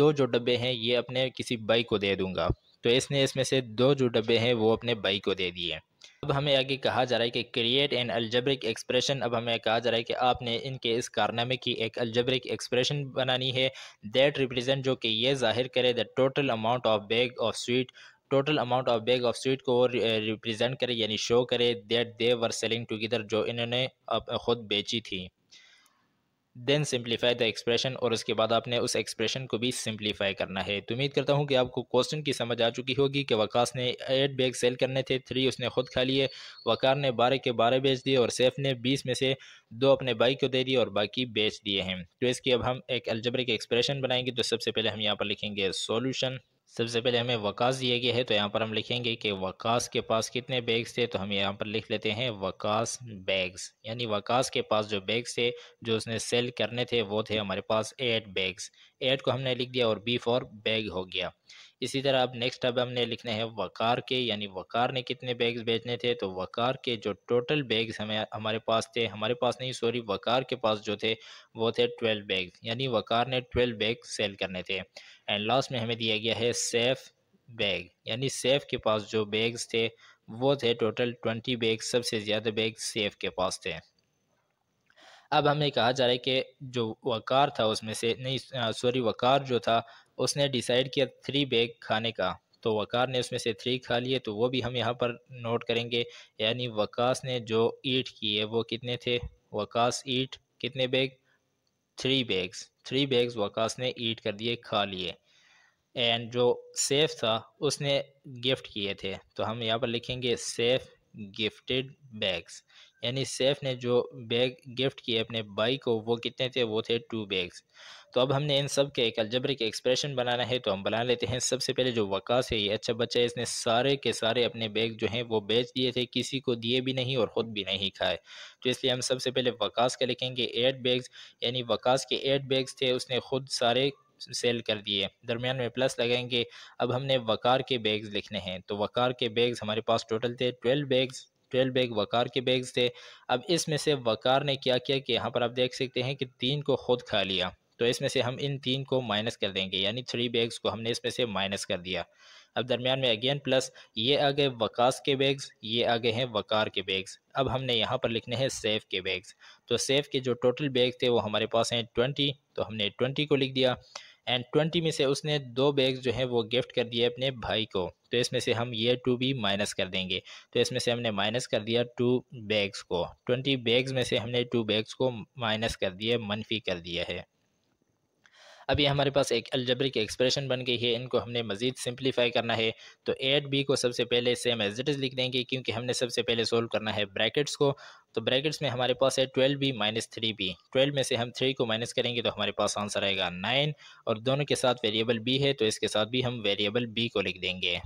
दो जो डब्बे हैं ये अपने किसी बाई को दे दूंगा तो इसने इसमें से दो जो डब्बे हैं वो अपने बाई को दे दिए अब हमें आगे कहा जा रहा है कि क्रिएट एन अल्जब्रिक एक्सप्रेशन अब हमें कहा जा रहा है कि आपने इनके इस कारनामे की एक अल्जब्रिक एक्सप्रेशन बनानी है दैट रिप्रेजेंट जो कि ये जाहिर करे the total amount of bag of sweet total amount of bag of sweet को रिप्रेजेंट eh, करे यानी शो करे that they were selling together जो इन्होंने ख़ुद बेची थी देन सिंप्लीफाई द एक्सप्रेशन और उसके बाद आपने उस एक्सप्रेशन को भी सिंप्लीफाई करना है तो उम्मीद करता हूँ कि आपको क्वेश्चन की समझ आ चुकी होगी कि वकास ने एट बैग सेल करने थे थ्री उसने खुद खा लिए वकार ने बारह के बारह बेच दिए और सेफ़ ने बीस में से दो अपने बाइक को दे दिए और बाकी बेच दिए हैं तो इसकी अब हम एक अलजबरे के एक्सप्रेशन बनाएंगे तो सबसे पहले हम यहाँ पर लिखेंगे सोल्यूशन सबसे पहले हमें वकास दिया गया है तो यहाँ पर हम लिखेंगे कि वकास के पास कितने बैग्स थे तो हम यहाँ पर लिख लेते हैं वकास बैग्स यानी वकास के पास जो बैग्स थे जो उसने सेल करने थे वो थे हमारे पास एट बैग्स एट को हमने लिख दिया और बी फॉर बैग हो गया इसी तरह अब नेक्स्ट अब हमने लिखने हैं वकार के यानी वकार ने कितने बैग्स भेजने थे तो वकार के जो टोटल बैग्स हमें हमारे पास थे हमारे पास नहीं सॉरी वकार के पास जो थे वो थे ट्वेल्व बैग्स यानी वकार ने ट्वेल्व बैग सेल करने थे एंड लास्ट में हमें दिया गया है सेफ़ बैग यानी सेफ के पास जो बैग्स थे वो थे टोटल ट्वेंटी बैग सबसे ज़्यादा बैग सेफ के पास थे अब हमें कहा जा रहा है कि जो वकार था उसमें से नहीं सॉरी वकार जो था उसने डिसाइड किया थ्री बैग खाने का तो वकार ने उसमें से थ्री खा लिए तो वो भी हम यहाँ पर नोट करेंगे यानी वकास ने जो ईट किए वो कितने थे वकास ईट कितने bag three bags three bags Waqas ने ईट कर दिए खा लिए एंड जो सेफ था उसने गिफ्ट किए थे तो हम यहाँ पर लिखेंगे सेफ गिफ्टेड बैग्स यानी सैफ ने जो बैग गिफ्ट किए अपने बाई को वो कितने थे वो थे टू बैग्स तो अब हमने इन सब के एक अलजबरे के एक्सप्रेशन बनाना है तो हम बना लेते हैं सबसे पहले जो वकास है ये अच्छा बच्चा है इसने सारे के सारे अपने बैग जो हैं वो बेच दिए थे किसी को दिए भी नहीं और ख़ुद भी नहीं खाए तो इसलिए हम सबसे पहले वकास का लिखेंगे एट बैग्स यानी वकास के एट बैग्स थे उसने ख़ुद सारे सेल कर दिए दरमियान में प्लस लगाएंगे अब हमने वकार के बैग्स लिखने हैं तो वकार के बैग्स हमारे पास टोटल थे twelve bags twelve bag Waqar के बैग्स थे अब इसमें से वकार ने क्या किया कि यहाँ पर आप देख सकते हैं कि तीन को खुद खा लिया तो इसमें से हम इन तीन को माइनस कर देंगे यानी थ्री बैग्स को हमने इसमें से माइनस कर दिया अब दरमियान में अगेन प्लस ये आ गए वकास के बैग्स ये आ गए हैं वकार के बैग्स अब हमने यहाँ पर लिखने हैं सेफ़ के बैग्स तो सेफ़ के जो टोटल बैग थे वो हमारे पास हैं ट्वेंटी तो हमने ट्वेंटी को लिख दिया एंड ट्वेंटी में से उसने दो बैग जो है वो गिफ्ट कर दिए अपने भाई को तो इसमें से हम ये टू भी माइनस कर देंगे तो इसमें से हमने माइनस कर दिया टू बैग्स को ट्वेंटी बैग्स में से हमने टू बैग्स को माइनस कर दिया मनफी कर दिया है अब ये हमारे पास एक अलजबरिक एक्सप्रेशन बन गई है इनको हमने मज़ीद सिंप्लीफाई करना है तो एट बी को सबसे पहले सेम एज इट इज़ लिख देंगे क्योंकि हमने सबसे पहले सोल्व करना है ब्रैकेट्स को तो ब्रैकेट्स में हमारे पास है twelve b minus three b twelve में से हम थ्री को माइनस करेंगे तो हमारे पास आंसर आएगा नाइन और दोनों के साथ वेरिएबल बी है तो इसके साथ भी हम वेरिएबल बी को लिख देंगे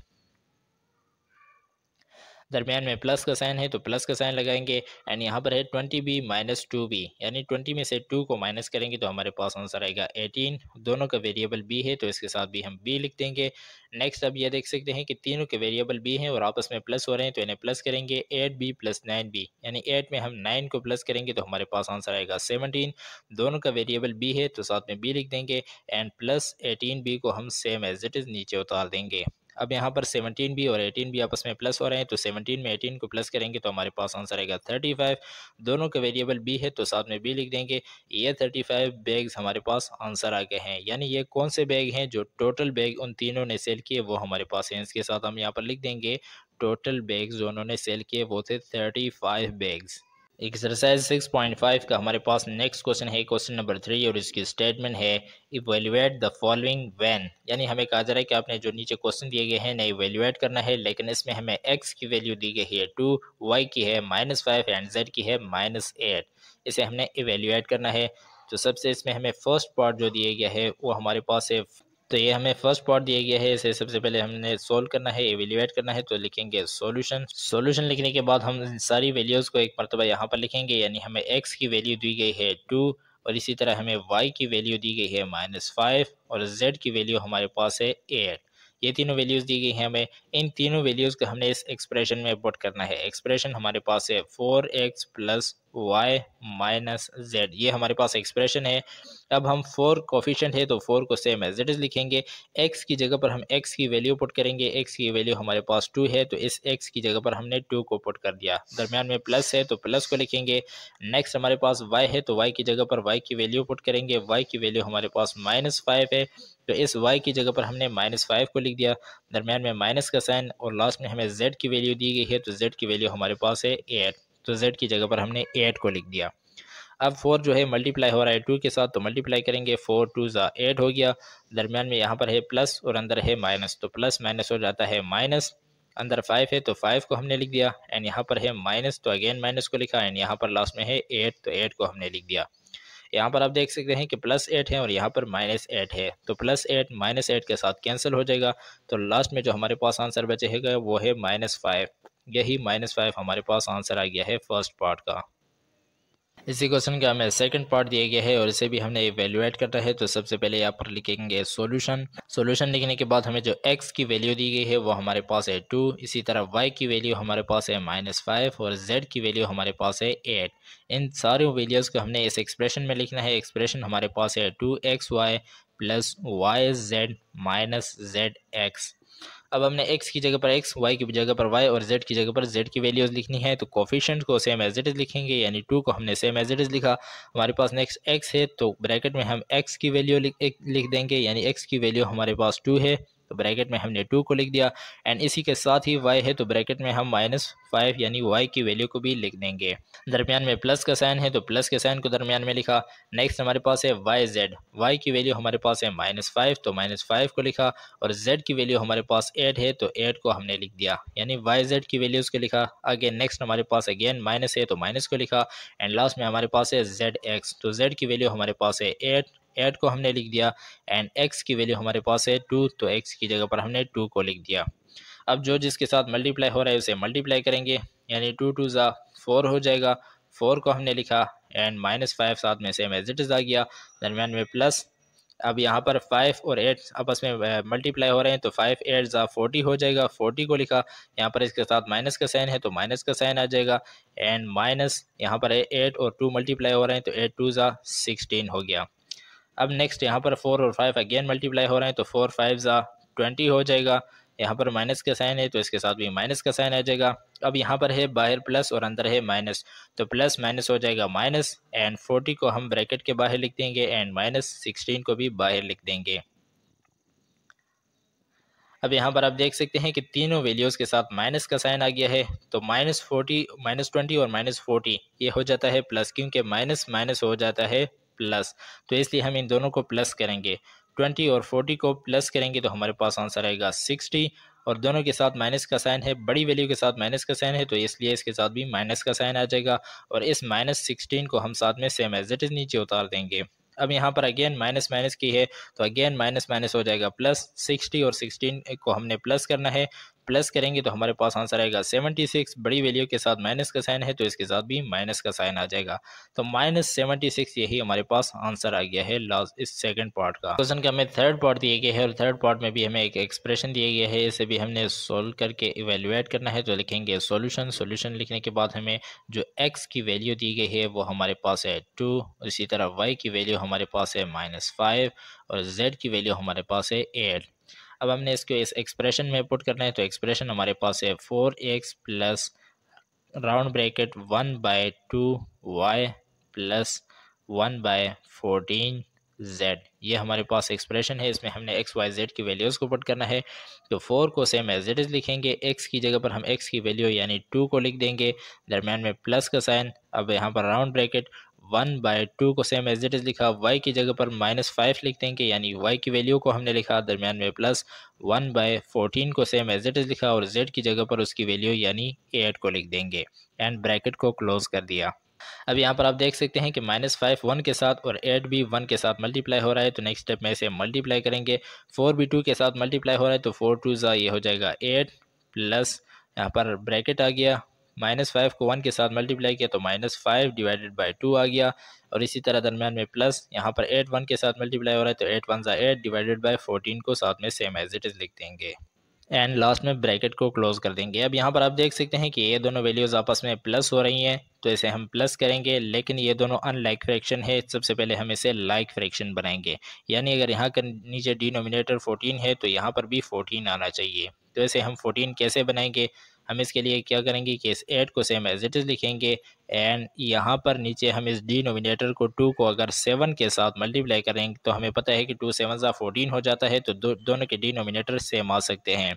दरमियान में प्लस का साइन है तो प्लस का साइन लगाएंगे एंड यहाँ पर है twenty b minus two b यानी ट्वेंटी में से टू को माइनस करेंगे तो हमारे पास आंसर आएगा एटीन दोनों का वेरिएबल बी है तो इसके साथ भी हम बी लिख देंगे नेक्स्ट अब ये देख सकते हैं कि तीनों के वेरिएबल बी हैं और आपस में प्लस हो रहे हैं तो इन्हें प्लस करेंगे eight b plus nine b यानी एट में हम नाइन को प्लस करेंगे तो हमारे पास आंसर आएगा सेवनटीन दोनों का वेरिएबल बी है तो साथ में बी लिख देंगे एंड प्लस एटीन बी को हम सेम एज इट इज़ नीचे उतार देंगे अब यहाँ पर सेवनटीन भी और एटीन भी आपस में प्लस हो रहे हैं तो सेवनटीन में एटीन को प्लस करेंगे तो हमारे पास आंसर आएगा थर्टी फाइव दोनों का वेरिएबल बी है तो साथ में बी लिख देंगे ये थर्टी फाइव बैग्स हमारे पास आंसर आ गए हैं यानी ये कौन से बैग हैं जो टोटल बैग उन तीनों ने सेल किए वो हमारे पास हैं इसके साथ हम यहाँ पर लिख देंगे टोटल बैग्स जो उन्होंने सेल किए वो थे थर्टी फाइव बैग्स एक्सरसाइज 6.5 का हमारे पास नेक्स्ट क्वेश्चन है क्वेश्चन नंबर थ्री और इसकी स्टेटमेंट है इवेल्युएट द फॉलोइंग वैन यानी हमें कहा जा रहा है कि आपने जो नीचे क्वेश्चन दिए गए हैं नहीं इवेल्युएट करना है लेकिन इसमें हमें एक्स की वैल्यू दी गई है टू वाई की है माइनस फाइव एंड जेड की है माइनस एट इसे हमने इवेल्युएट करना है तो सबसे इसमें हमें फर्स्ट पार्ट जो दिया गया है वो हमारे पास है तो ये हमें फर्स्ट पार्ट दिया गया है इसे सबसे पहले हमने सोल्व करना है एवेल्यूएट करना है तो लिखेंगे सॉल्यूशन सॉल्यूशन लिखने के बाद हम सारी वैल्यूज़ को एक मरतबा यहाँ पर लिखेंगे यानी हमें एक्स की वैल्यू दी गई है टू और इसी तरह हमें वाई की वैल्यू दी गई है माइनस फाइव और जेड की वैल्यू हमारे पास है एट ये तीनों वैल्यूज़ दी गई हैं हमें इन तीनों वैल्यूज़ को हमने इस एक्सप्रेशन में पुट करना है एक्सप्रेशन हमारे पास है four x plus y minus z ये हमारे पास एक्सप्रेशन है अब हम फोर कोफिशेंट है तो फोर को सेम एज इट इज़ लिखेंगे एक्स की जगह पर हम एक्स की वैल्यू पुट करेंगे एक्स की वैल्यू हमारे पास टू है तो इस एक्स की जगह पर हमने टू को पुट कर दिया दरमियान में प्लस है तो प्लस को लिखेंगे नेक्स्ट हमारे पास वाई है तो वाई की जगह पर वाई की वैल्यू पुट करेंगे वाई की वैल्यू हमारे पास माइनस फाइव है तो इस वाई की जगह पर हमने माइनस फाइव को लिख दिया दरमियान में माइनस का साइन और लास्ट में हमें जेड की वैल्यू दी गई है तो जेड की वैल्यू हमारे पास है एट तो जेड की जगह पर हमने एट को लिख दिया अब फोर जो है मल्टीप्लाई हो रहा है टू के साथ तो मल्टीप्लाई करेंगे फोर टू ज़ा एट हो गया दरमियान में यहाँ पर है प्लस और अंदर है माइनस तो प्लस माइनस हो जाता है माइनस अंदर फाइव है तो फाइव को हमने लिख दिया एंड यहाँ पर है माइनस तो अगेन माइनस को लिखा एंड यहाँ पर लास्ट में है एट तो एट को हमने लिख दिया यहाँ पर आप देख सकते हैं कि प्लस एट है और यहाँ पर माइनस एट है तो प्लस एट माइनस एट के साथ कैंसिल हो जाएगा तो लास्ट में जो हमारे पास आंसर बचेगा वो है माइनस फाइव यही माइनस फाइव हमारे पास आंसर आ गया है फर्स्ट पार्ट का इसी क्वेश्चन का हमें सेकंड पार्ट दिया गया है और इसे भी हमने इवेल्यूएट रहा है तो सबसे पहले यहाँ पर लिखेंगे सॉल्यूशन सॉल्यूशन लिखने के बाद हमें जो एक्स की वैल्यू दी गई है वो हमारे पास है टू इसी तरह वाई की वैल्यू हमारे पास है माइनस फाइव और जेड की वैल्यू हमारे पास है एट इन सारे वैल्यूज़ को हमने इस एक्सप्रेशन में लिखना है एक्सप्रेशन हमारे पास है two x y plus y z minus z x अब हमने x की जगह पर x, y की जगह पर y और z की जगह पर z की वैल्यूज़ लिखनी है तो कोफिशेंट को सेम एज इट इज़ लिखेंगे यानी टू को हमने सेम एज इट इज़ लिखा हमारे पास नेक्स्ट x है तो ब्रैकेट में हम x की वैल्यू लिख, लिख देंगे यानी x की वैल्यू हमारे पास टू है तो ब्रैकेट में हमने टू को लिख दिया एंड इसी के साथ ही वाई है तो ब्रैकेट में हम माइनस फाइव यानी वाई की वैल्यू को भी लिख देंगे दरमियान में प्लस का साइन है तो प्लस के साइन को दरमियान में लिखा नेक्स्ट हमारे पास है वाई जेड वाई की वैल्यू हमारे पास है माइनस फाइव तो माइनस फाइव को लिखा और जेड की वैल्यू हमारे पास एट है तो एट को हमने लिख दिया यानी वाई जेड की वैल्यूज़ को लिखा आगे नेक्स्ट हमारे पास अगेन माइनस है तो माइनस को लिखा एंड लास्ट में हमारे पास है जेड एक्स तो जेड की वैल्यू हमारे पास है एट एट को हमने लिख दिया एंड एक्स की वैल्यू हमारे पास है टू तो एक्स की जगह पर हमने टू को लिख दिया अब जो जिसके साथ मल्टीप्लाई हो रहा है उसे मल्टीप्लाई करेंगे यानी टू टू ज़ा फोर हो जाएगा फोर को हमने लिखा एंड माइनस फाइव साथ में सेम एज इट इज़ आ गया दरमियान में प्लस अब यहाँ पर फाइव और एट आपस में मल्टीप्लाई हो रहे हैं तो फाइव एट ज़ा फोर्टी हो जाएगा फोर्टी को लिखा यहाँ पर इसके साथ माइनस का साइन है तो माइनस का साइन आ जाएगा एंड माइनस यहाँ पर एट और टू मल्टीप्लाई हो रहे हैं तो एट टू ज़ा सिक्सटीन हो गया अब नेक्स्ट यहाँ पर फोर और फाइव अगेन मल्टीप्लाई हो रहे हैं तो फोर फाइव ज़ा ट्वेंटी हो जाएगा यहाँ पर माइनस का साइन है तो इसके साथ भी माइनस का साइन आ जाएगा अब यहाँ पर है बाहर प्लस और अंदर है माइनस तो प्लस माइनस हो जाएगा माइनस एंड फोर्टी को हम ब्रैकेट के बाहर लिख देंगे एंड माइनस सिक्सटीन को भी बाहर लिख देंगे अब यहाँ पर आप देख सकते हैं कि तीनों वैल्यूज़ के साथ माइनस का साइन आ गया है तो माइनस फोर्टी माइनस ट्वेंटी और माइनस फोर्टी ये हो जाता है प्लस क्योंकि माइनस माइनस हो जाता है प्लस तो इसलिए हम इन दोनों को प्लस करेंगे ट्वेंटी और फोर्टी को प्लस करेंगे तो हमारे पास आंसर आएगा सिक्सटी और दोनों के साथ माइनस का साइन है बड़ी वैल्यू के साथ माइनस का साइन है तो इसलिए इसके साथ भी माइनस का साइन आ जाएगा और इस माइनस सिक्सटीन को हम साथ में सेम एज इट इज़ नीचे उतार देंगे अब यहाँ पर अगेन माइनस माइनस की है तो अगेन माइनस माइनस हो जाएगा प्लस सिक्सटी और सिक्सटीन को हमने प्लस करना है प्लस करेंगे तो हमारे पास आंसर आएगा 76 सिक्स बड़ी वैल्यू के साथ माइनस का साइन है तो इसके साथ भी माइनस का साइन आ जाएगा तो माइनस सेवेंटी सिक्स यही हमारे पास आंसर आ गया है लास्ट इस सेकंड पार्ट का क्वेश्चन का हमें थर्ड पार्ट दिया गया है और थर्ड पार्ट में भी हमें एक एक्सप्रेशन दिया गया है इसे भी हमने सोल्व करके इवेल्युएट करना है तो लिखेंगे सोल्यूशन सोल्यूशन लिखने के बाद हमें जो एक्स की वैल्यू दी गई है वो हमारे पास है टू इसी तरह वाई की वैल्यू हमारे पास है माइनस फाइव और जेड की वैल्यू हमारे पास है एट अब हमने इसको इस एक्सप्रेशन में पुट करना है तो एक्सप्रेशन हमारे पास है four x plus round bracket one by two Y plus one by fourteen z ये हमारे पास एक्सप्रेशन है इसमें हमने एक्स वाई जेड की वैल्यूज़ को पुट करना है तो फोर को सेम एज इट इज़ लिखेंगे एक्स की जगह पर हम एक्स की वैल्यू यानी टू को लिख देंगे दरमियान में प्लस का साइन अब यहाँ पर round bracket one by two को सेम एज इट इज़ लिखा वाई की जगह पर माइनस फाइव लिख देंगे यानी वाई की वैल्यू को हमने लिखा दरमियान में प्लस वन बाई फोर्टीन को सेम एज इट इज़ लिखा और जेड की जगह पर उसकी वैल्यू यानी एट को लिख देंगे एंड ब्रैकेट को क्लोज़ कर दिया अब यहाँ पर आप देख सकते हैं कि माइनस फाइव वन के साथ और एट भी वन के साथ मल्टीप्लाई हो रहा है तो नेक्स्ट स्टेप में इसे मल्टीप्लाई करेंगे फोर भी टू के साथ मल्टीप्लाई हो रहा है तो फोर टू ज़ा ये हो जाएगा एट प्लस यहाँ पर ब्रैकेट आ गया माइनस फाइव को वन के साथ मल्टीप्लाई किया तो minus five divided by two आ गया और इसी तरह दरमियान में प्लस यहाँ पर एट वन के साथ मल्टीप्लाई हो रहा है तो एट वन ज़ा एट डिवाइडेड बाई फोर्टीन को साथ में सेम एज इट इज़ लिख देंगे एंड लास्ट में ब्रैकेट को क्लोज कर देंगे अब यहाँ पर आप देख सकते हैं कि ये दोनों वैल्यूज़ आपस में प्लस हो रही हैं तो इसे हम प्लस करेंगे लेकिन ये दोनों अनलाइक फ्रैक्शन है सबसे पहले हम इसे लाइक फ्रैक्शन बनाएंगे यानी अगर यहाँ का नीचे डिनोमिनेटर 14 है तो यहाँ पर भी 14 आना चाहिए तो ऐसे हम 14 कैसे बनाएंगे हम इसके लिए क्या करेंगे कि इस एट को सेम एज इट इज़ लिखेंगे एंड यहाँ पर नीचे हम इस डिनोमिनेटर को टू को अगर सेवन के साथ मल्टीप्लाई करेंगे तो हमें पता है कि टू सेवन सा फोर्टीन हो जाता है तो दो, दोनों के डिनोमिनेटर सेम आ सकते हैं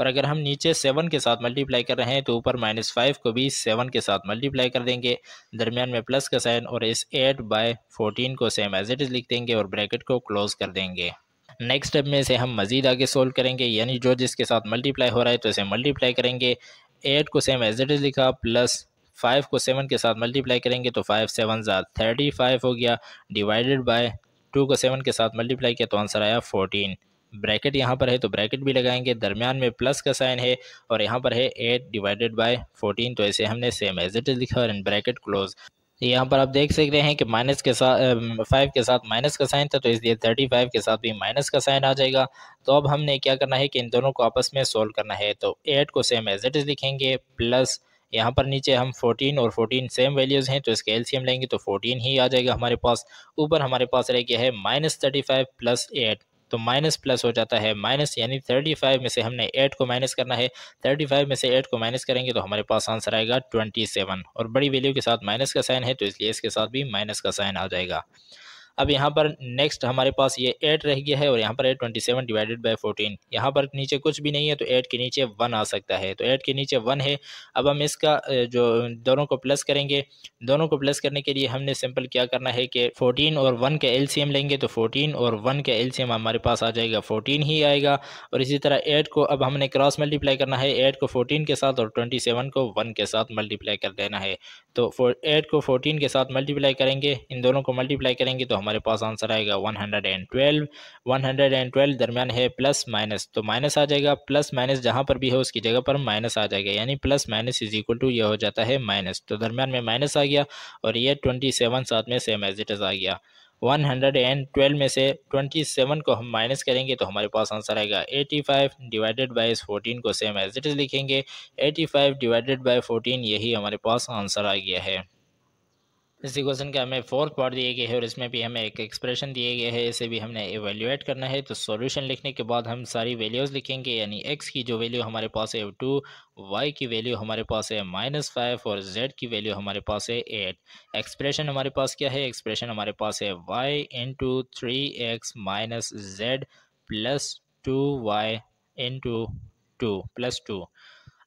और अगर हम नीचे सेवन के साथ मल्टीप्लाई कर रहे हैं तो ऊपर माइनस फाइव को भी सेवन के साथ मल्टीप्लाई कर देंगे दरमियान में प्लस का साइन और इस एट बाय फोर्टीन को सेम एज इट इज़ लिख देंगे और ब्रैकेट को क्लोज़ कर देंगे नेक्स्ट स्टेप में इसे हम मज़ीद आगे सोल्व करेंगे यानी जो जिसके साथ मल्टीप्लाई हो रहा है तो इसे मल्टीप्लाई करेंगे एट को सेम एज इट इज़ लिखा प्लस फाइव को सेवन के साथ मल्टीप्लाई करेंगे तो फाइव सेवन ज़ार थर्टी फाइव हो गया डिवाइडेड बाय टू को सेवन के साथ मल्टीप्लाई किया तो आंसर आया फोर्टीन ब्रैकेट यहाँ पर है तो ब्रैकेट भी लगाएंगे दरमियान में प्लस का साइन है और यहाँ पर है एट डिवाइडेड बाय फोर्टीन तो ऐसे हमने सेम एज इट इज़ लिखा और इन ब्रैकेट क्लोज़ यहाँ पर आप देख सक रहे हैं कि माइनस के साथ फाइव के साथ माइनस का साइन था तो इसलिए थर्टी फाइव के साथ भी माइनस का साइन आ जाएगा तो अब हमने क्या करना है कि इन दोनों को आपस में सोल्व करना है तो एट को सेम एज इट इज़ लिखेंगे प्लस यहाँ पर नीचे हम फोर्टीन और फोर्टीन सेम वैल्यूज़ हैं तो इसके एलसीएम लेंगे तो फोर्टीन ही आ जाएगा हमारे पास ऊपर हमारे पास रह गया है minus thirty five plus eight तो माइनस प्लस हो जाता है माइनस यानी थर्टी फाइव में से हमने एट को माइनस करना है थर्टी फाइव में से एट को माइनस करेंगे तो हमारे पास आंसर आएगा ट्वेंटी सेवन और बड़ी वैल्यू के साथ माइनस का साइन है तो इसलिए इसके साथ भी माइनस का साइन आ जाएगा अब यहाँ पर नेक्स्ट हमारे पास ये एट रह गया है और यहाँ पर है twenty seven divided by fourteen यहाँ पर नीचे कुछ भी नहीं है तो एट के नीचे वन आ सकता है तो एट के नीचे वन है अब हम इसका जो दोनों को प्लस करेंगे दोनों को प्लस करने के लिए हमने सिंपल क्या करना है कि फोर्टीन और वन का एल लेंगे तो फोर्टीन और वन का एल हमारे पास आ जाएगा फोर्टीन ही आएगा और इसी तरह एट को अब हमने क्रॉस मल्टीप्लाई करना है एट को फोर्टीन के साथ और ट्वेंटी सेवन को वन के साथ मल्टीप्लाई कर देना है तो एट को फोर्टीन के साथ मल्टीप्लाई करेंगे इन दोनों को मल्टीप्लाई करेंगे तो हम हमारे पास आंसर आएगा one hundred and twelve one hundred and twelve दरमियान है प्लस माइनस तो माइनस आ जाएगा प्लस माइनस जहाँ पर भी है उसकी जगह पर माइनस आ जाएगा यानी plus minus is equal to ये हो जाता है माइनस तो दरमियान में माइनस आ गया और ये ट्वेंटी सेवन साथ में सेम एज इट इज़ आ गया वन हंड्रेड एंड ट्वेल्व में से ट्वेंटी सेवन को हम माइनस करेंगे तो हमारे पास आंसर आएगा eighty five divided by fourteen को सेम एज इट इज़ लिखेंगे eighty five divided by fourteen यही हमारे पास आंसर आ गया है इसी क्वेश्चन का हमें फोर्थ पार्ट दिए गए हैं और इसमें भी हमें एक एक्सप्रेशन दिए गए है इसे भी हमने एवेल्यूएट करना है तो सॉल्यूशन लिखने के बाद हम सारी वैल्यूज़ लिखेंगे यानी एक्स की जो वैल्यू हमारे पास है टू वाई की वैल्यू हमारे पास है माइनस फाइव और जेड की वैल्यू हमारे पास है एट एक्सप्रेशन हमारे पास क्या है एक्सप्रेशन हमारे पास है y into three x minus z plus two y into two plus two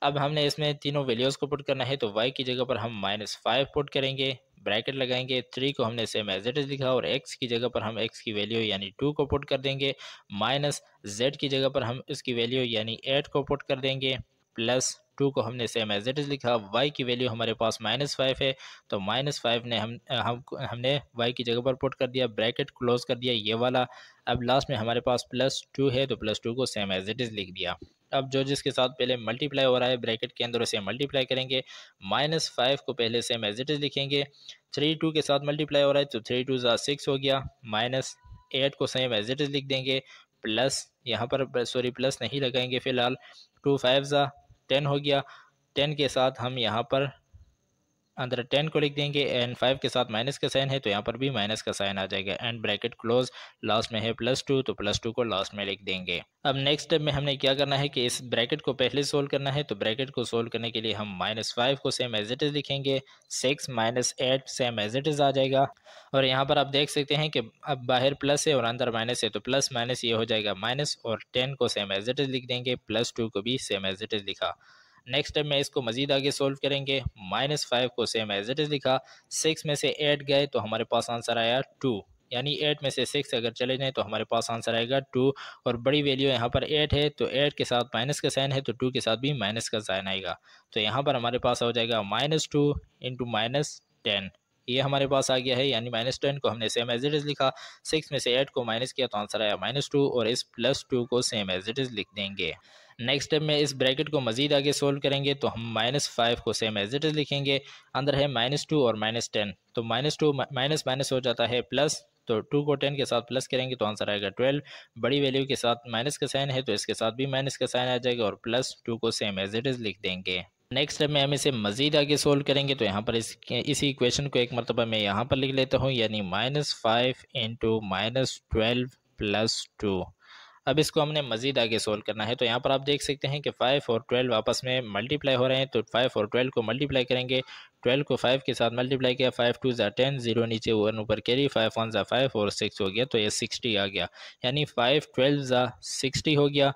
अब हमने इसमें तीनों वैल्यूज़ को पुट करना है तो वाई की जगह पर हम माइनस फाइव पुट करेंगे ब्रैकेट लगाएंगे थ्री को हमने सेम एज इट इज़ लिखा और एक्स की जगह पर हम एक्स की वैल्यू यानी टू को पुट कर देंगे माइनस जेड की जगह पर हम इसकी वैल्यू यानी एट को पुट कर देंगे प्लस टू को हमने सेम एज इट इज़ लिखा वाई की वैल्यू हमारे पास माइनस फाइव है तो माइनस फाइव ने हम हम हमने वाई की जगह पर पुट कर दिया ब्रैकेट क्लोज कर दिया ये वाला अब लास्ट में हमारे पास प्लस टू है तो प्लस टू को सेम एज इट इज़ लिख दिया अब जो जिसके साथ पहले मल्टीप्लाई हो रहा है ब्रैकेट के अंदर उसे मल्टीप्लाई करेंगे माइनस फाइव को पहले से हम एज इट इज़ लिखेंगे थ्री टू के साथ मल्टीप्लाई हो रहा है तो थ्री टू ज़ा सिक्स हो गया माइनस एट को सेम एज इट इज़ लिख देंगे प्लस यहाँ पर सॉरी प्लस नहीं लगाएंगे फ़िलहाल टू फाइव ज़ा टेन हो गया टेन के साथ हम यहाँ पर अंदर टेन को लिख देंगे एंड फाइव के साथ माइनस का साइन है तो यहाँ पर भी माइनस का साइन आ जाएगा एंड ब्रैकेट क्लोज लास्ट में है प्लस टू तो प्लस टू को लास्ट में लिख देंगे अब नेक्स्ट स्टेप में हमने क्या करना है कि इस ब्रैकेट को पहले सोल्व करना है तो ब्रैकेट को सोल्व करने के लिए हम माइनस फाइव को सेम एज इट इज़ लिखेंगे six minus eight same as it is आ जाएगा और यहाँ पर आप देख सकते हैं कि अब बाहर प्लस है और अंदर माइनस है तो प्लस माइनस ये हो जाएगा माइनस और टेन को सेम एज इट इज़ लिख देंगे प्लस टू को भी सेम एज इट इज़ लिखा नेक्स्ट टाइम में इसको मजीद आगे सोल्व करेंगे माइनस फाइव को सेम एज इट इज़ लिखा सिक्स में से एट गए तो हमारे पास आंसर आया टू यानी एट में से सिक्स अगर चले जाएँ तो हमारे पास आंसर आएगा टू और बड़ी वैल्यू यहाँ पर एट है तो एट के साथ माइनस का साइन है तो टू के साथ भी माइनस का साइन आएगा तो यहाँ पर हमारे पास हो जाएगा minus two into minus ten ये हमारे पास आ गया है यानी माइनस टेन को हमने सेम एज इट इज़ लिखा सिक्स में से एट को माइनस किया तो आंसर आया माइनस टू और इस प्लस टू को सेम एज इट इज़ लिख देंगे नेक्स्ट स्टेप में इस ब्रैकेट को मजीद आगे सोल्व करेंगे तो हम माइनस फाइव को सेम एज इट इज़ लिखेंगे अंदर है माइनस टू और माइनस टेन तो माइनस टू माइनस माइनस हो जाता है प्लस तो टू को टेन के साथ प्लस करेंगे तो आंसर आएगा ट्वेल्व बड़ी वैल्यू के साथ माइनस का साइन है तो इसके साथ भी माइनस का साइन आ जाएगा और प्लस टू को सेम एज इट इज़ लिख देंगे नेक्स्ट स्टेप में हम इसे मजीद आगे सोल्व करेंगे तो यहाँ पर इस इसी इक्वेशन को एक मरतबा मैं यहाँ पर लिख लेता हूँ यानी minus five into minus twelve plus two अब इसको हमने मजीद आगे सोल्व करना है तो यहाँ पर आप देख सकते हैं कि फ़ाइव और ट्वेल्व आपस में मल्टीप्लाई हो रहे हैं तो फ़ाइव और ट्वेल्व को मल्टीप्लाई करेंगे ट्वेल्व को फाइव के साथ मल्टीप्लाई किया फाइव टू ज़ा टेन जीरो नीचे वन ऊपर कैरी फाइव वन ज़ा फाइव और सिक्स हो गया तो ये सिक्सटी आ गया यानी फाइव ट्वेल्व ज़ा सिक्सटी हो गया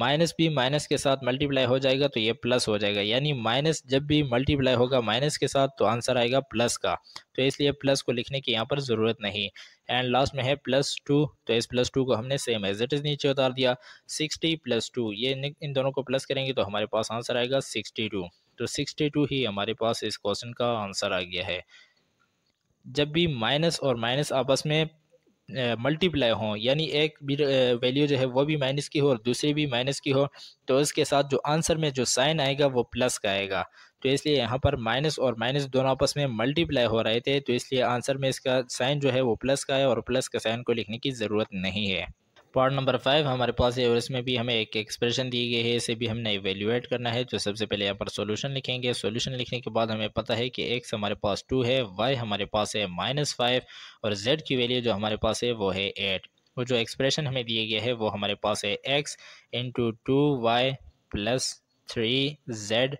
माइनस भी माइनस के साथ मल्टीप्लाई हो जाएगा तो ये प्लस हो जाएगा यानी माइनस जब भी मल्टीप्लाई होगा माइनस के साथ तो आंसर आएगा प्लस का तो इसलिए प्लस को लिखने की यहाँ पर ज़रूरत नहीं एंड लास्ट में है प्लस टू तो इस प्लस टू को हमने सेम एज इट इज़ नीचे उतार दिया सिक्सटी प्लस टू ये इन दोनों को प्लस करेंगे तो हमारे पास आंसर आएगा सिक्सटी टू तो सिक्सटी टू ही हमारे पास इस क्वेश्चन का आंसर आ गया है जब भी माइनस और माइनस आपस में मल्टीप्लाई हों यानी एक भी वैल्यू जो है वो भी माइनस की हो और दूसरी भी माइनस की हो तो इसके साथ जो आंसर में जो साइन आएगा वो प्लस का आएगा तो इसलिए यहाँ पर माइनस और माइनस दोनों आपस में मल्टीप्लाई हो रहे थे तो इसलिए आंसर में इसका साइन जो है वो प्लस का है और प्लस का साइन को लिखने की ज़रूरत नहीं है पार्ट नंबर फाइव हमारे पास है और इसमें भी हमें एक एक्सप्रेशन दी गई है इसे भी हमने इवेल्यूएट करना है जो सबसे पहले यहाँ पर सॉल्यूशन लिखेंगे सॉल्यूशन लिखने के बाद हमें पता है कि एक्स हमारे पास टू है वाई हमारे पास है माइनस फाइव और जेड की वैल्यू जो हमारे पास है वो है एट और जो एक्सप्रेशन हमें दिए गए है वो हमारे पास है X into two Y plus three Z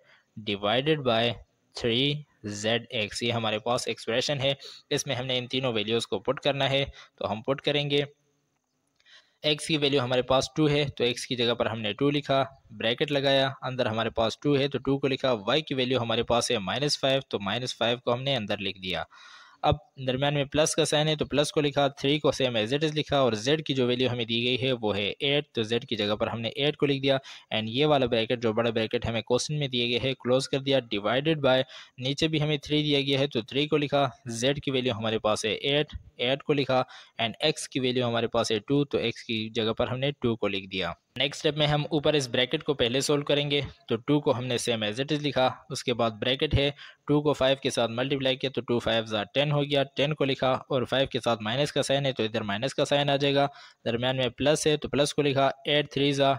divided by three Z X ये हमारे पास एक्सप्रेशन है इसमें हमने इन तीनों वैल्यूज़ को पुट करना है तो हम पुट करेंगे एक्स की वैल्यू हमारे पास टू है तो एक्स की जगह पर हमने टू लिखा ब्रैकेट लगाया अंदर हमारे पास टू है तो टू को लिखा वाई की वैल्यू हमारे पास है माइनस फाइव तो माइनस फाइव को हमने अंदर लिख दिया अब दरमियान में प्लस का साइन है तो प्लस को लिखा थ्री को सेम एज इट इज़ लिखा और जेड की जो वैल्यू हमें दी गई है वो है एट तो जेड की जगह पर हमने एट को लिख दिया एंड ये वाला ब्रैकेट जो बड़ा ब्रैकेट हमें क्वेश्चन में दिए गए है क्लोज कर दिया डिवाइडेड बाय नीचे भी हमें थ्री दिया गया है तो थ्री को लिखा जेड की वैल्यू हमारे पास है एट एट को लिखा एंड एक्स की वैल्यू हमारे पास है टू तो एक्स की जगह पर हमने टू को लिख दिया नेक्स्ट स्टेप में हम ऊपर इस ब्रैकेट को पहले सोल्व करेंगे तो टू को हमने सेम एज इट इज़ लिखा उसके बाद ब्रैकेट है टू को फाइव के साथ मल्टीप्लाई किया तो टू फाइव ज़ार टेन हो गया टेन को लिखा और फाइव के साथ माइनस का साइन है तो इधर माइनस का साइन आ जाएगा दरमियान में प्लस है तो प्लस को लिखा एट थ्री ज़ा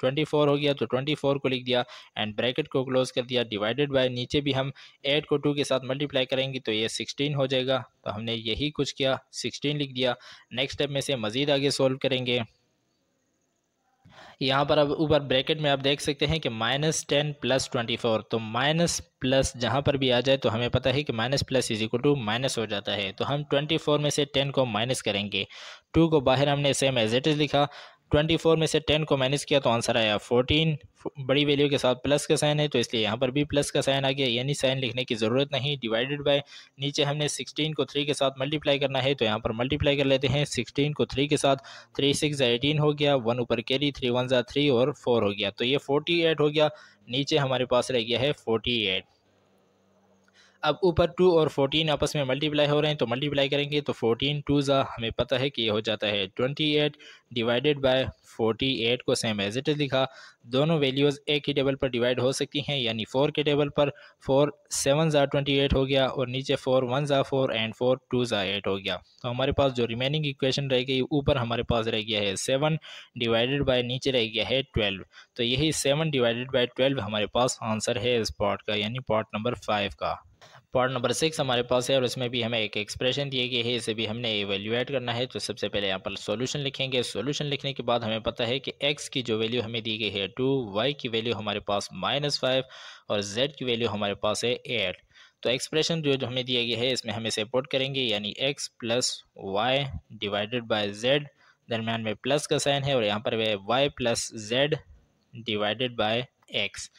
ट्वेंटी फोर हो गया तो ट्वेंटी फोर को लिख दिया एंड ब्रैकेट को क्लोज कर दिया डिवाइडेड बाय नीचे भी हम एट को टू के साथ मल्टीप्लाई करेंगे तो ये सिक्सटीन हो जाएगा तो हमने यही कुछ किया सिक्सटीन लिख दिया नेक्स्ट स्टेप में से मज़ीद आगे सॉल्व करेंगे यहाँ पर अब ऊपर ब्रैकेट में आप देख सकते हैं कि minus ten plus twenty four तो माइनस प्लस जहाँ पर भी आ जाए तो हमें पता है कि minus plus is equal to minus हो जाता है तो हम ट्वेंटी फोर में से टेन को माइनस करेंगे टू को बाहर हमने सेम एज इट इज़ लिखा ट्वेंटी फोर में से टेन को माइनस किया तो आंसर आया फोर्टीन बड़ी वैल्यू के साथ प्लस का साइन है तो इसलिए यहाँ पर भी प्लस का साइन आ गया यानी साइन लिखने की ज़रूरत नहीं डिवाइडेड बाय नीचे हमने सिक्सटीन को थ्री के साथ मल्टीप्लाई करना है तो यहाँ पर मल्टीप्लाई कर लेते हैं सिक्सटीन को थ्री के साथ थ्री सिक्स एटीन हो गया वन ऊपर कैरी थ्री वन ज़ा थ्री और फोर हो गया तो ये फोर्टी एट हो गया नीचे हमारे पास रह गया है फोर्टी एट अब ऊपर टू और फोर्टीन आपस में मल्टीप्लाई हो रहे हैं तो मल्टीप्लाई करेंगे तो फोर्टीन टू ज़ा हमें पता है कि ये हो जाता है ट्वेंटी एट डिवाइडेड बाय 48 को सेम एज इट इज़ लिखा दोनों वैल्यूज़ एक के टेबल पर डिवाइड हो सकती हैं यानी फोर के टेबल पर फोर सेवन ज़ा ट्वेंटी एट हो गया और नीचे फोर वन ज़ा फोर एंड फोर टू ज़ा एट हो गया तो हमारे पास जो रिमेनिंग इक्वेशन रह गई ऊपर हमारे पास रह गया है सेवन डिवाइडेड बाई नीचे रह गया है ट्वेल्व तो यही सेवन डिवाइडेड बाई ट्वेल्व हमारे पास आंसर है इस पार्ट का यानी पार्ट नंबर फाइव का पॉइंट नंबर सिक्स हमारे पास है और इसमें भी हमें एक एक्सप्रेशन दिए गई है इसे भी हमने एवेल्यूएट करना है तो सबसे पहले यहाँ पर सॉल्यूशन लिखेंगे सॉल्यूशन लिखने के बाद हमें पता है कि एक्स की जो वैल्यू हमें दी गई है टू वाई की वैल्यू हमारे पास माइनस फाइव और जेड की वैल्यू हमारे पास है एट तो एक्सप्रेशन जो जो हमें दिया गया है इसमें हमें सपोर्ट करेंगे यानी X plus Y divided by Z दरमियान में प्लस का साइन है और यहाँ पर वह Y plus Z divided by X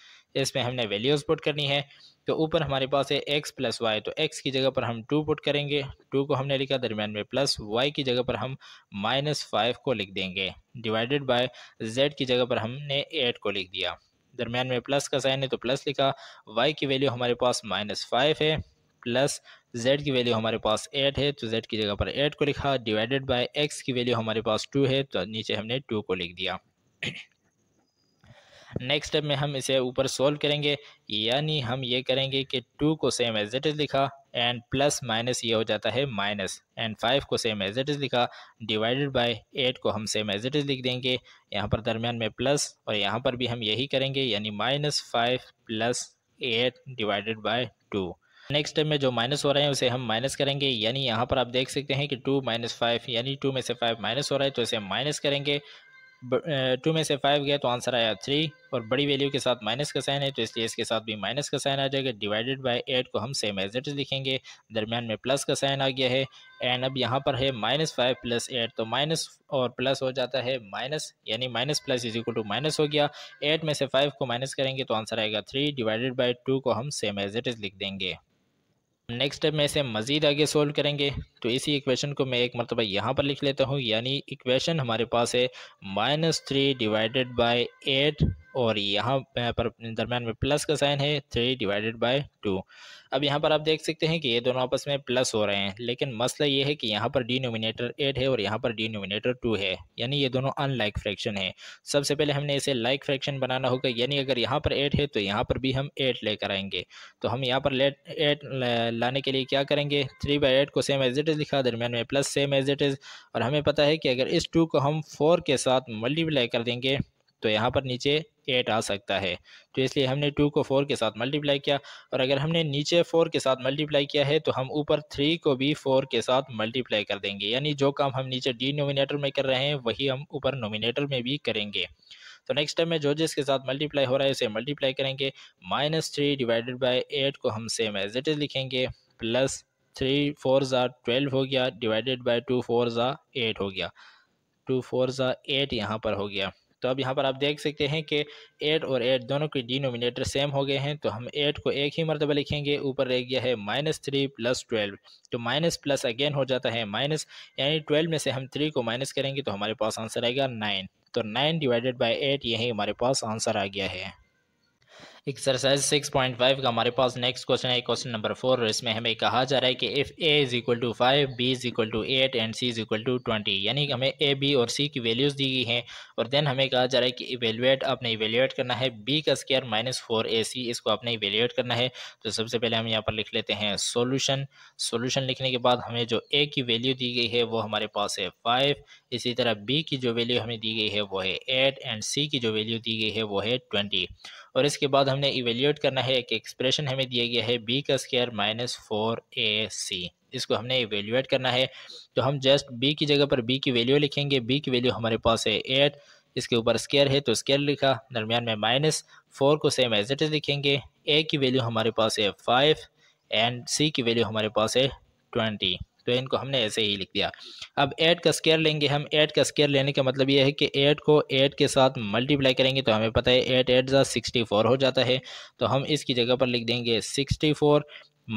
इसमें हमने वैल्यूज पुट करनी है तो ऊपर हमारे पास है एक्स प्लस वाई तो एक्स की जगह पर हम टू पुट करेंगे टू को हमने लिखा दरमियान में प्लस वाई की जगह पर हम माइनस फाइव को लिख देंगे डिवाइडेड बाय जेड की जगह पर हमने एट को लिख दिया दरमियान में प्लस का साइन है तो प्लस लिखा वाई की वैल्यू हमारे पास माइनस फाइव है प्लस जेड की वैल्यू हमारे पास एट है तो जेड की जगह पर एट को लिखा डिवाइडेड बाय एक्स की वैल्यू हमारे पास टू है तो नीचे हमने टू को लिख दिया नेक्स्ट स्टेप में हम इसे ऊपर सोल्व करेंगे यानी हम ये करेंगे कि टू को सेम एज इट इज़ लिखा एंड प्लस माइनस ये हो जाता है माइनस एंड फाइव को सेम एज इट इज़ लिखा डिवाइडेड बाय एट को हम सेम एज इट इज़ लिख देंगे यहाँ पर दरमियान में प्लस और यहाँ पर भी हम यही करेंगे यानी minus five plus eight divided by two next step में जो माइनस हो रहे हैं उसे हम माइनस करेंगे यानी यहाँ पर आप देख सकते हैं कि टू माइनस फाइव यानी टू में से फाइव माइनस हो रहा है तो इसे माइनस करेंगे टू में से फाइव गया तो आंसर आया थ्री और बड़ी वैल्यू के साथ माइनस का साइन है तो इसलिए इसके साथ भी माइनस का साइन आ जाएगा डिवाइडेड बाय एट को हम सेम एज इट लिखेंगे दरमियान में प्लस का साइन आ गया है एंड अब यहाँ पर है माइनस फाइव प्लस एट तो माइनस और प्लस हो जाता है माइनस यानी minus plus is equal to minus हो गया एट में से फाइव को माइनस करेंगे तो आंसर आएगा थ्री डिवाइडेड बाई टू को हम सेम एज इट लिख देंगे नेक्स्ट स्टेप में इसे मज़ीद आगे सोल्व करेंगे तो इसी इक्वेशन को मैं एक मरतबा यहाँ पर लिख लेता हूँ यानी इक्वेशन हमारे पास है minus three divided by eight और यहाँ पर दरम्यान में प्लस का साइन है थ्री डिवाइडेड बाय टू अब यहाँ पर आप देख सकते हैं कि ये दोनों आपस में प्लस हो रहे हैं लेकिन मसला ये है कि यहाँ पर डिनोमिनेटर एट है और यहाँ पर डिनोमिनेटर टू है यानी ये दोनों अनलाइक फ्रैक्शन है सबसे पहले हमने इसे लाइक फ्रैक्शन बनाना होगा यानी अगर यहाँ पर एट है तो यहाँ पर भी हम एट लेकर आएंगे तो हम यहाँ पर लेट एट लाने के लिए क्या करेंगे थ्री बाई एट को सेम एज इट इज़ लिखा दरमियान में plus same as it is और हमें पता है कि अगर इस टू को हम फोर के साथ मल्टीप्लाई कर देंगे तो यहाँ पर नीचे एट आ सकता है तो इसलिए हमने टू को फोर के साथ मल्टीप्लाई किया और अगर हमने नीचे फोर के साथ मल्टीप्लाई किया है तो हम ऊपर थ्री को भी फोर के साथ मल्टीप्लाई कर देंगे यानी जो काम हम नीचे डी नोमिनेटर में कर रहे हैं वही हम ऊपर नोमिनेटर में भी करेंगे तो नेक्स्ट टाइम में जो जिसके साथ मल्टीप्लाई हो रहा है उसे मल्टीप्लाई करेंगे minus three divided by eight को हम सेम एज इट इज़ लिखेंगे प्लस थ्री फोर ज़ा ट्वेल्व हो गया डिवाइडेड बाई टू फोर ज़ा एट हो गया टू फोर ज़ा एट यहाँ पर हो गया तो अब यहाँ पर आप देख सकते हैं कि एट और एट दोनों के डिनोमिनेटर सेम हो गए हैं तो हम एट को एक ही मरतबा लिखेंगे ऊपर रह गया है माइनस थ्री प्लस ट्वेल्व तो माइनस प्लस अगेन हो जाता है माइनस यानी ट्वेल्व में से हम थ्री को माइनस करेंगे तो हमारे पास आंसर आएगा नाइन तो नाइन डिवाइडेड बाई एट यही हमारे पास आंसर आ गया है एक्सरसाइज 6.5 का हमारे पास नेक्स्ट क्वेश्चन है क्वेश्चन नंबर फोर इसमें हमें कहा जा रहा है कि if A is equal to five B is equal to eight and C is equal to twenty यानी कि हमें ए बी और सी की वैल्यूज़ दी गई हैं और देन हमें कहा जा रहा है कि इवेल्यूएट आपने इवेल्यूएट करना है बी का square minus four A C इसको आपने इवेल्यूएट करना है तो सबसे पहले हम यहाँ पर लिख लेते हैं सोल्यूशन सोल्यूशन लिखने के बाद हमें जो ए की वैल्यू दी गई है वो हमारे पास है फाइव इसी तरह बी की जो वैल्यू हमें दी गई है वो है एट एंड सी की जो वैल्यू दी गई है वो है ट्वेंटी और इसके बाद हमने इवेल्यूएट करना है कि एक्सप्रेशन हमें दिया गया है बी का square minus four A C इसको हमने इवेल्यूएट करना है तो हम जस्ट बी की जगह पर बी की वैल्यू लिखेंगे बी की वैल्यू हमारे पास है एट इसके ऊपर स्केयर है तो स्केयर लिखा दरमियान में माइनस फोर को सेम एज इट इज लिखेंगे ए की वैल्यू हमारे पास है फाइव एंड सी की वैल्यू हमारे पास है ट्वेंटी तो इनको हमने ऐसे ही लिख दिया अब एड का स्केयर लेंगे हम एड का स्केयर लेने का मतलब यह है कि एड को एड के साथ मल्टीप्लाई करेंगे तो हमें पता है एट एट जहाँ सिक्सटी फोर हो जाता है तो हम इसकी जगह पर लिख देंगे सिक्सटी फोर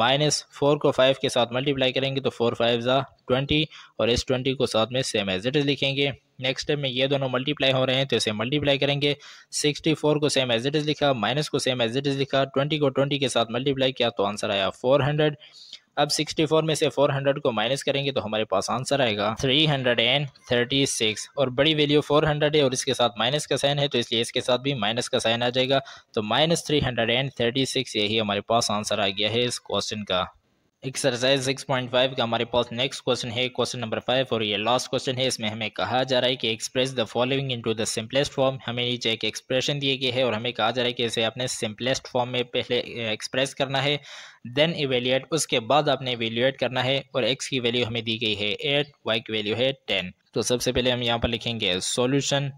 माइनस फोर को फाइव के साथ मल्टीप्लाई करेंगे तो फोर फाइव ज़ा ट्वेंटी और इस ट्वेंटी को साथ में सेम एज इट इज़ लिखेंगे नेक्स्ट स्टेप में ये दोनों मल्टीप्लाई हो रहे हैं तो इसे मल्टीप्लाई करेंगे सिक्सटी फोर को सेम एज इट इज़ लिखा माइनस को सेम एज इट इज़ लिखा ट्वेंटी को ट्वेंटी के साथ मल्टीप्लाई किया तो आंसर आया फोर हंड्रेड अब 64 में से 400 को माइनस करेंगे तो हमारे पास आंसर आएगा 336 और बड़ी वैल्यू 400 है और इसके साथ माइनस का साइन है तो इसलिए इसके साथ भी माइनस का साइन आ जाएगा तो माइनस थ्री यही हमारे पास आंसर आ गया है इस क्वेश्चन का एक्सरसाइज 6.5 का हमारे पास नेक्स्ट क्वेश्चन है क्वेश्चन नंबर फाइव और ये लास्ट क्वेश्चन है इसमें हमें कहा जा रहा है कि express the following into the simplest form हमें नीचे एक एक्सप्रेशन दिए गए हैं और हमें कहा जा रहा है कि इसे आपने सिंपलेस्ट फॉर्म में पहले एक्सप्रेस करना है देन इवेल्यूएट उसके बाद आपने इवेल्यूएट करना है और एक्स की वैल्यू हमें दी गई है एट वाई की वैल्यू है टेन तो सबसे पहले हम यहाँ पर लिखेंगे सोल्यूशन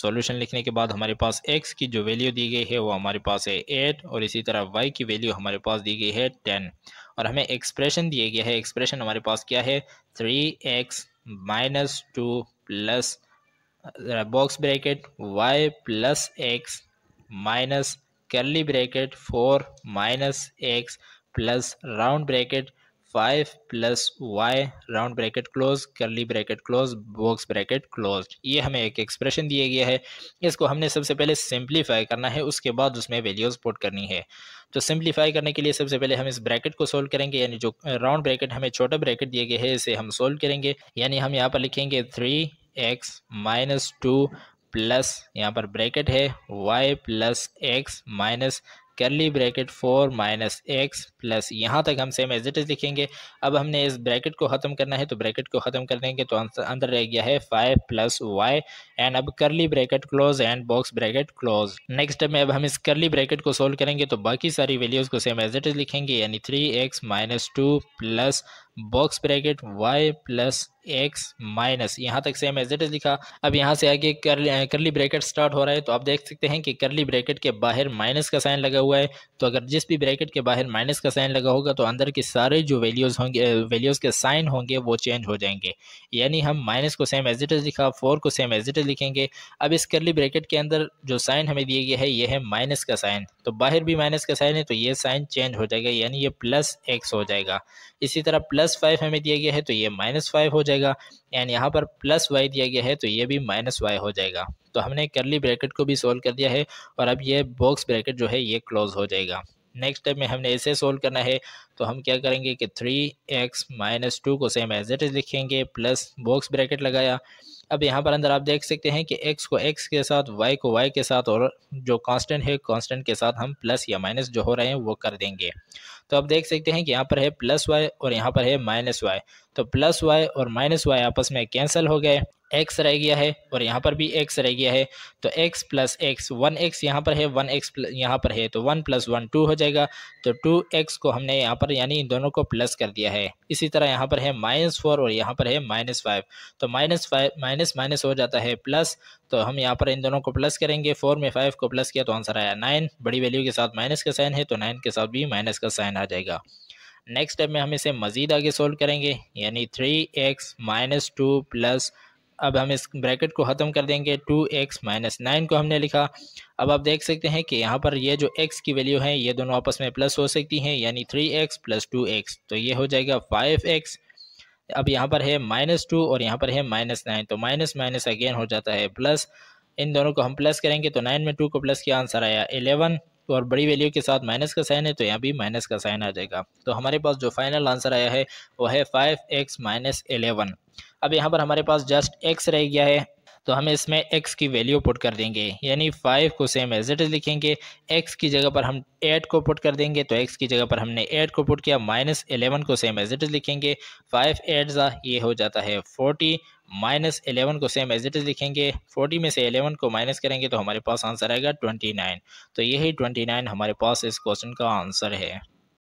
सॉल्यूशन लिखने के बाद हमारे पास एक्स की जो वैल्यू दी गई है वो हमारे पास है एट और इसी तरह वाई की वैल्यू हमारे पास दी गई है टेन और हमें एक्सप्रेशन दिया गया है एक्सप्रेशन हमारे पास क्या है three x minus two plus box bracket Y plus X minus curly bracket four minus X plus round bracket five plus Y round bracket close curly bracket close box bracket close ये हमें एक expression दिया गया है इसको हमने सबसे पहले सिंप्लीफाई करना है उसके बाद उसमें वैल्यूज पुट करनी है तो सिंप्लीफाई करने के लिए सबसे पहले हम इस ब्रैकेट को सोल्व करेंगे यानी जो राउंड ब्रैकेट हमें छोटा ब्रैकेट दिया गया है इसे हम सोल्व करेंगे यानी हम यहाँ पर लिखेंगे three x minus two plus यहाँ पर ब्रैकेट है Y plus X minus curly bracket four minus X plus यहाँ तक हम सेम एज लिखेंगे अब हमने इस ब्रैकेट को ख़त्म करना है तो ब्रैकेट को ख़त्म कर देंगे तो अंदर रह गया है फाइव प्लस वाई एंड अब curly bracket close and box bracket close next में अब हम इस करली ब्रैकेट को सोल्व करेंगे तो बाकी सारी वैल्यूज़ को सेम एज लिखेंगे यानी three x minus two plus box bracket Y plus X minus यहाँ तक सेम एज इट इज लिखा अब यहाँ से आगे करली ब्रैकेट स्टार्ट हो रहा है तो आप देख सकते हैं कि करली ब्रैकेट के बाहर माइनस का साइन लगा हुआ है तो अगर जिस भी ब्रैकेट के बाहर माइनस का साइन लगा होगा तो अंदर के सारे जो वैल्यूज़ होंगे वैल्यूज़ के साइन होंगे वो चेंज हो जाएंगे यानी हम माइनस को सेम एज इट इज लिखा फोर को सेम एज इट इज लिखेंगे अब इस करली ब्रैकेट के अंदर जो साइन हमें दिए गया है ये है माइनस का साइन तो बाहर भी माइनस का साइन है तो ये साइन चेंज हो जाएगा यानी ये प्लस एक्स हो जाएगा इसी तरह प्लस प्लस फाइव हमें दिया गया है तो ये माइनस फाइव हो जाएगा एंड यहाँ पर प्लस वाई दिया गया है तो ये भी माइनस वाई हो जाएगा तो हमने करली ब्रैकेट को भी सोल्व कर दिया है और अब ये बॉक्स ब्रैकेट जो है ये क्लोज हो जाएगा नेक्स्ट स्टेप में हमने इसे सोल्व करना है तो हम क्या करेंगे कि थ्री एक्स माइनस टू को सेम एज इट इज लिखेंगे प्लस बॉक्स ब्रैकेट लगाया अब यहाँ पर अंदर आप देख सकते हैं कि x को x के साथ y को y के साथ और जो कांस्टेंट है कांस्टेंट के साथ हम प्लस या माइनस जो हो रहे हैं वो कर देंगे तो आप देख सकते हैं कि यहाँ पर है प्लस वाई और यहाँ पर है माइनस वाई तो प्लस वाई और माइनस वाई आपस में कैंसिल हो गए एक्स रह गया है और यहाँ पर भी एक्स रह गया है तो X plus X one X यहाँ पर है वन एक्स यहाँ पर है तो वन प्लस वन टू हो जाएगा तो टू एक्स को हमने यहाँ पर यानी इन दोनों को प्लस कर दिया है इसी तरह यहाँ पर है माइनस फोर और यहाँ पर है माइनस फाइव तो माइनस फाइव माइनस माइनस हो जाता है प्लस तो हम यहाँ पर इन दोनों को प्लस करेंगे फोर में फाइव को प्लस किया तो आंसर आया नाइन बड़ी वैल्यू के साथ माइनस का साइन है तो नाइन के साथ भी माइनस का साइन आ जाएगा नेक्स्ट स्टेप में हम इसे मज़ीद आगे सोल्व करेंगे यानी three x minus two plus अब हम इस ब्रैकेट को ख़त्म कर देंगे टू एक्स माइनस नाइन को हमने लिखा अब आप देख सकते हैं कि यहाँ पर ये जो x की वैल्यू है ये दोनों आपस में प्लस हो सकती हैं यानी three X plus two x तो ये हो जाएगा फाइव एक्स अब यहाँ पर है माइनस टू और यहाँ पर है माइनस नाइन तो माइनस माइनस अगेन हो जाता है प्लस इन दोनों को हम प्लस करेंगे तो नाइन में टू को प्लस किया आंसर आया एलेवन तो और बड़ी वैल्यू के साथ माइनस का साइन है तो यहाँ भी माइनस का साइन आ जाएगा तो हमारे पास जो फाइनल आंसर आया है वो है फाइव एक्स माइनस एलेवन अब यहाँ पर हमारे पास जस्ट एक्स रह गया है तो हमें इसमें एक्स की वैल्यू पुट कर देंगे यानी फाइव को सेम एज इट इज़ लिखेंगे एक्स की जगह पर हम एट को पुट कर देंगे तो एक्स की जगह पर हमने एट को पुट किया माइनस एलेवन को सेम एज इट इज़ लिखेंगे फाइव एट ज़ा ये हो जाता है फोर्टी माइनस एलेवन को सेम एज इट इज़ लिखेंगे फोर्टी में से एलेवन को माइनस करेंगे तो हमारे पास आंसर आएगा ट्वेंटी नाइन तो यही ट्वेंटी नाइन हमारे पास इस क्वेश्चन का आंसर है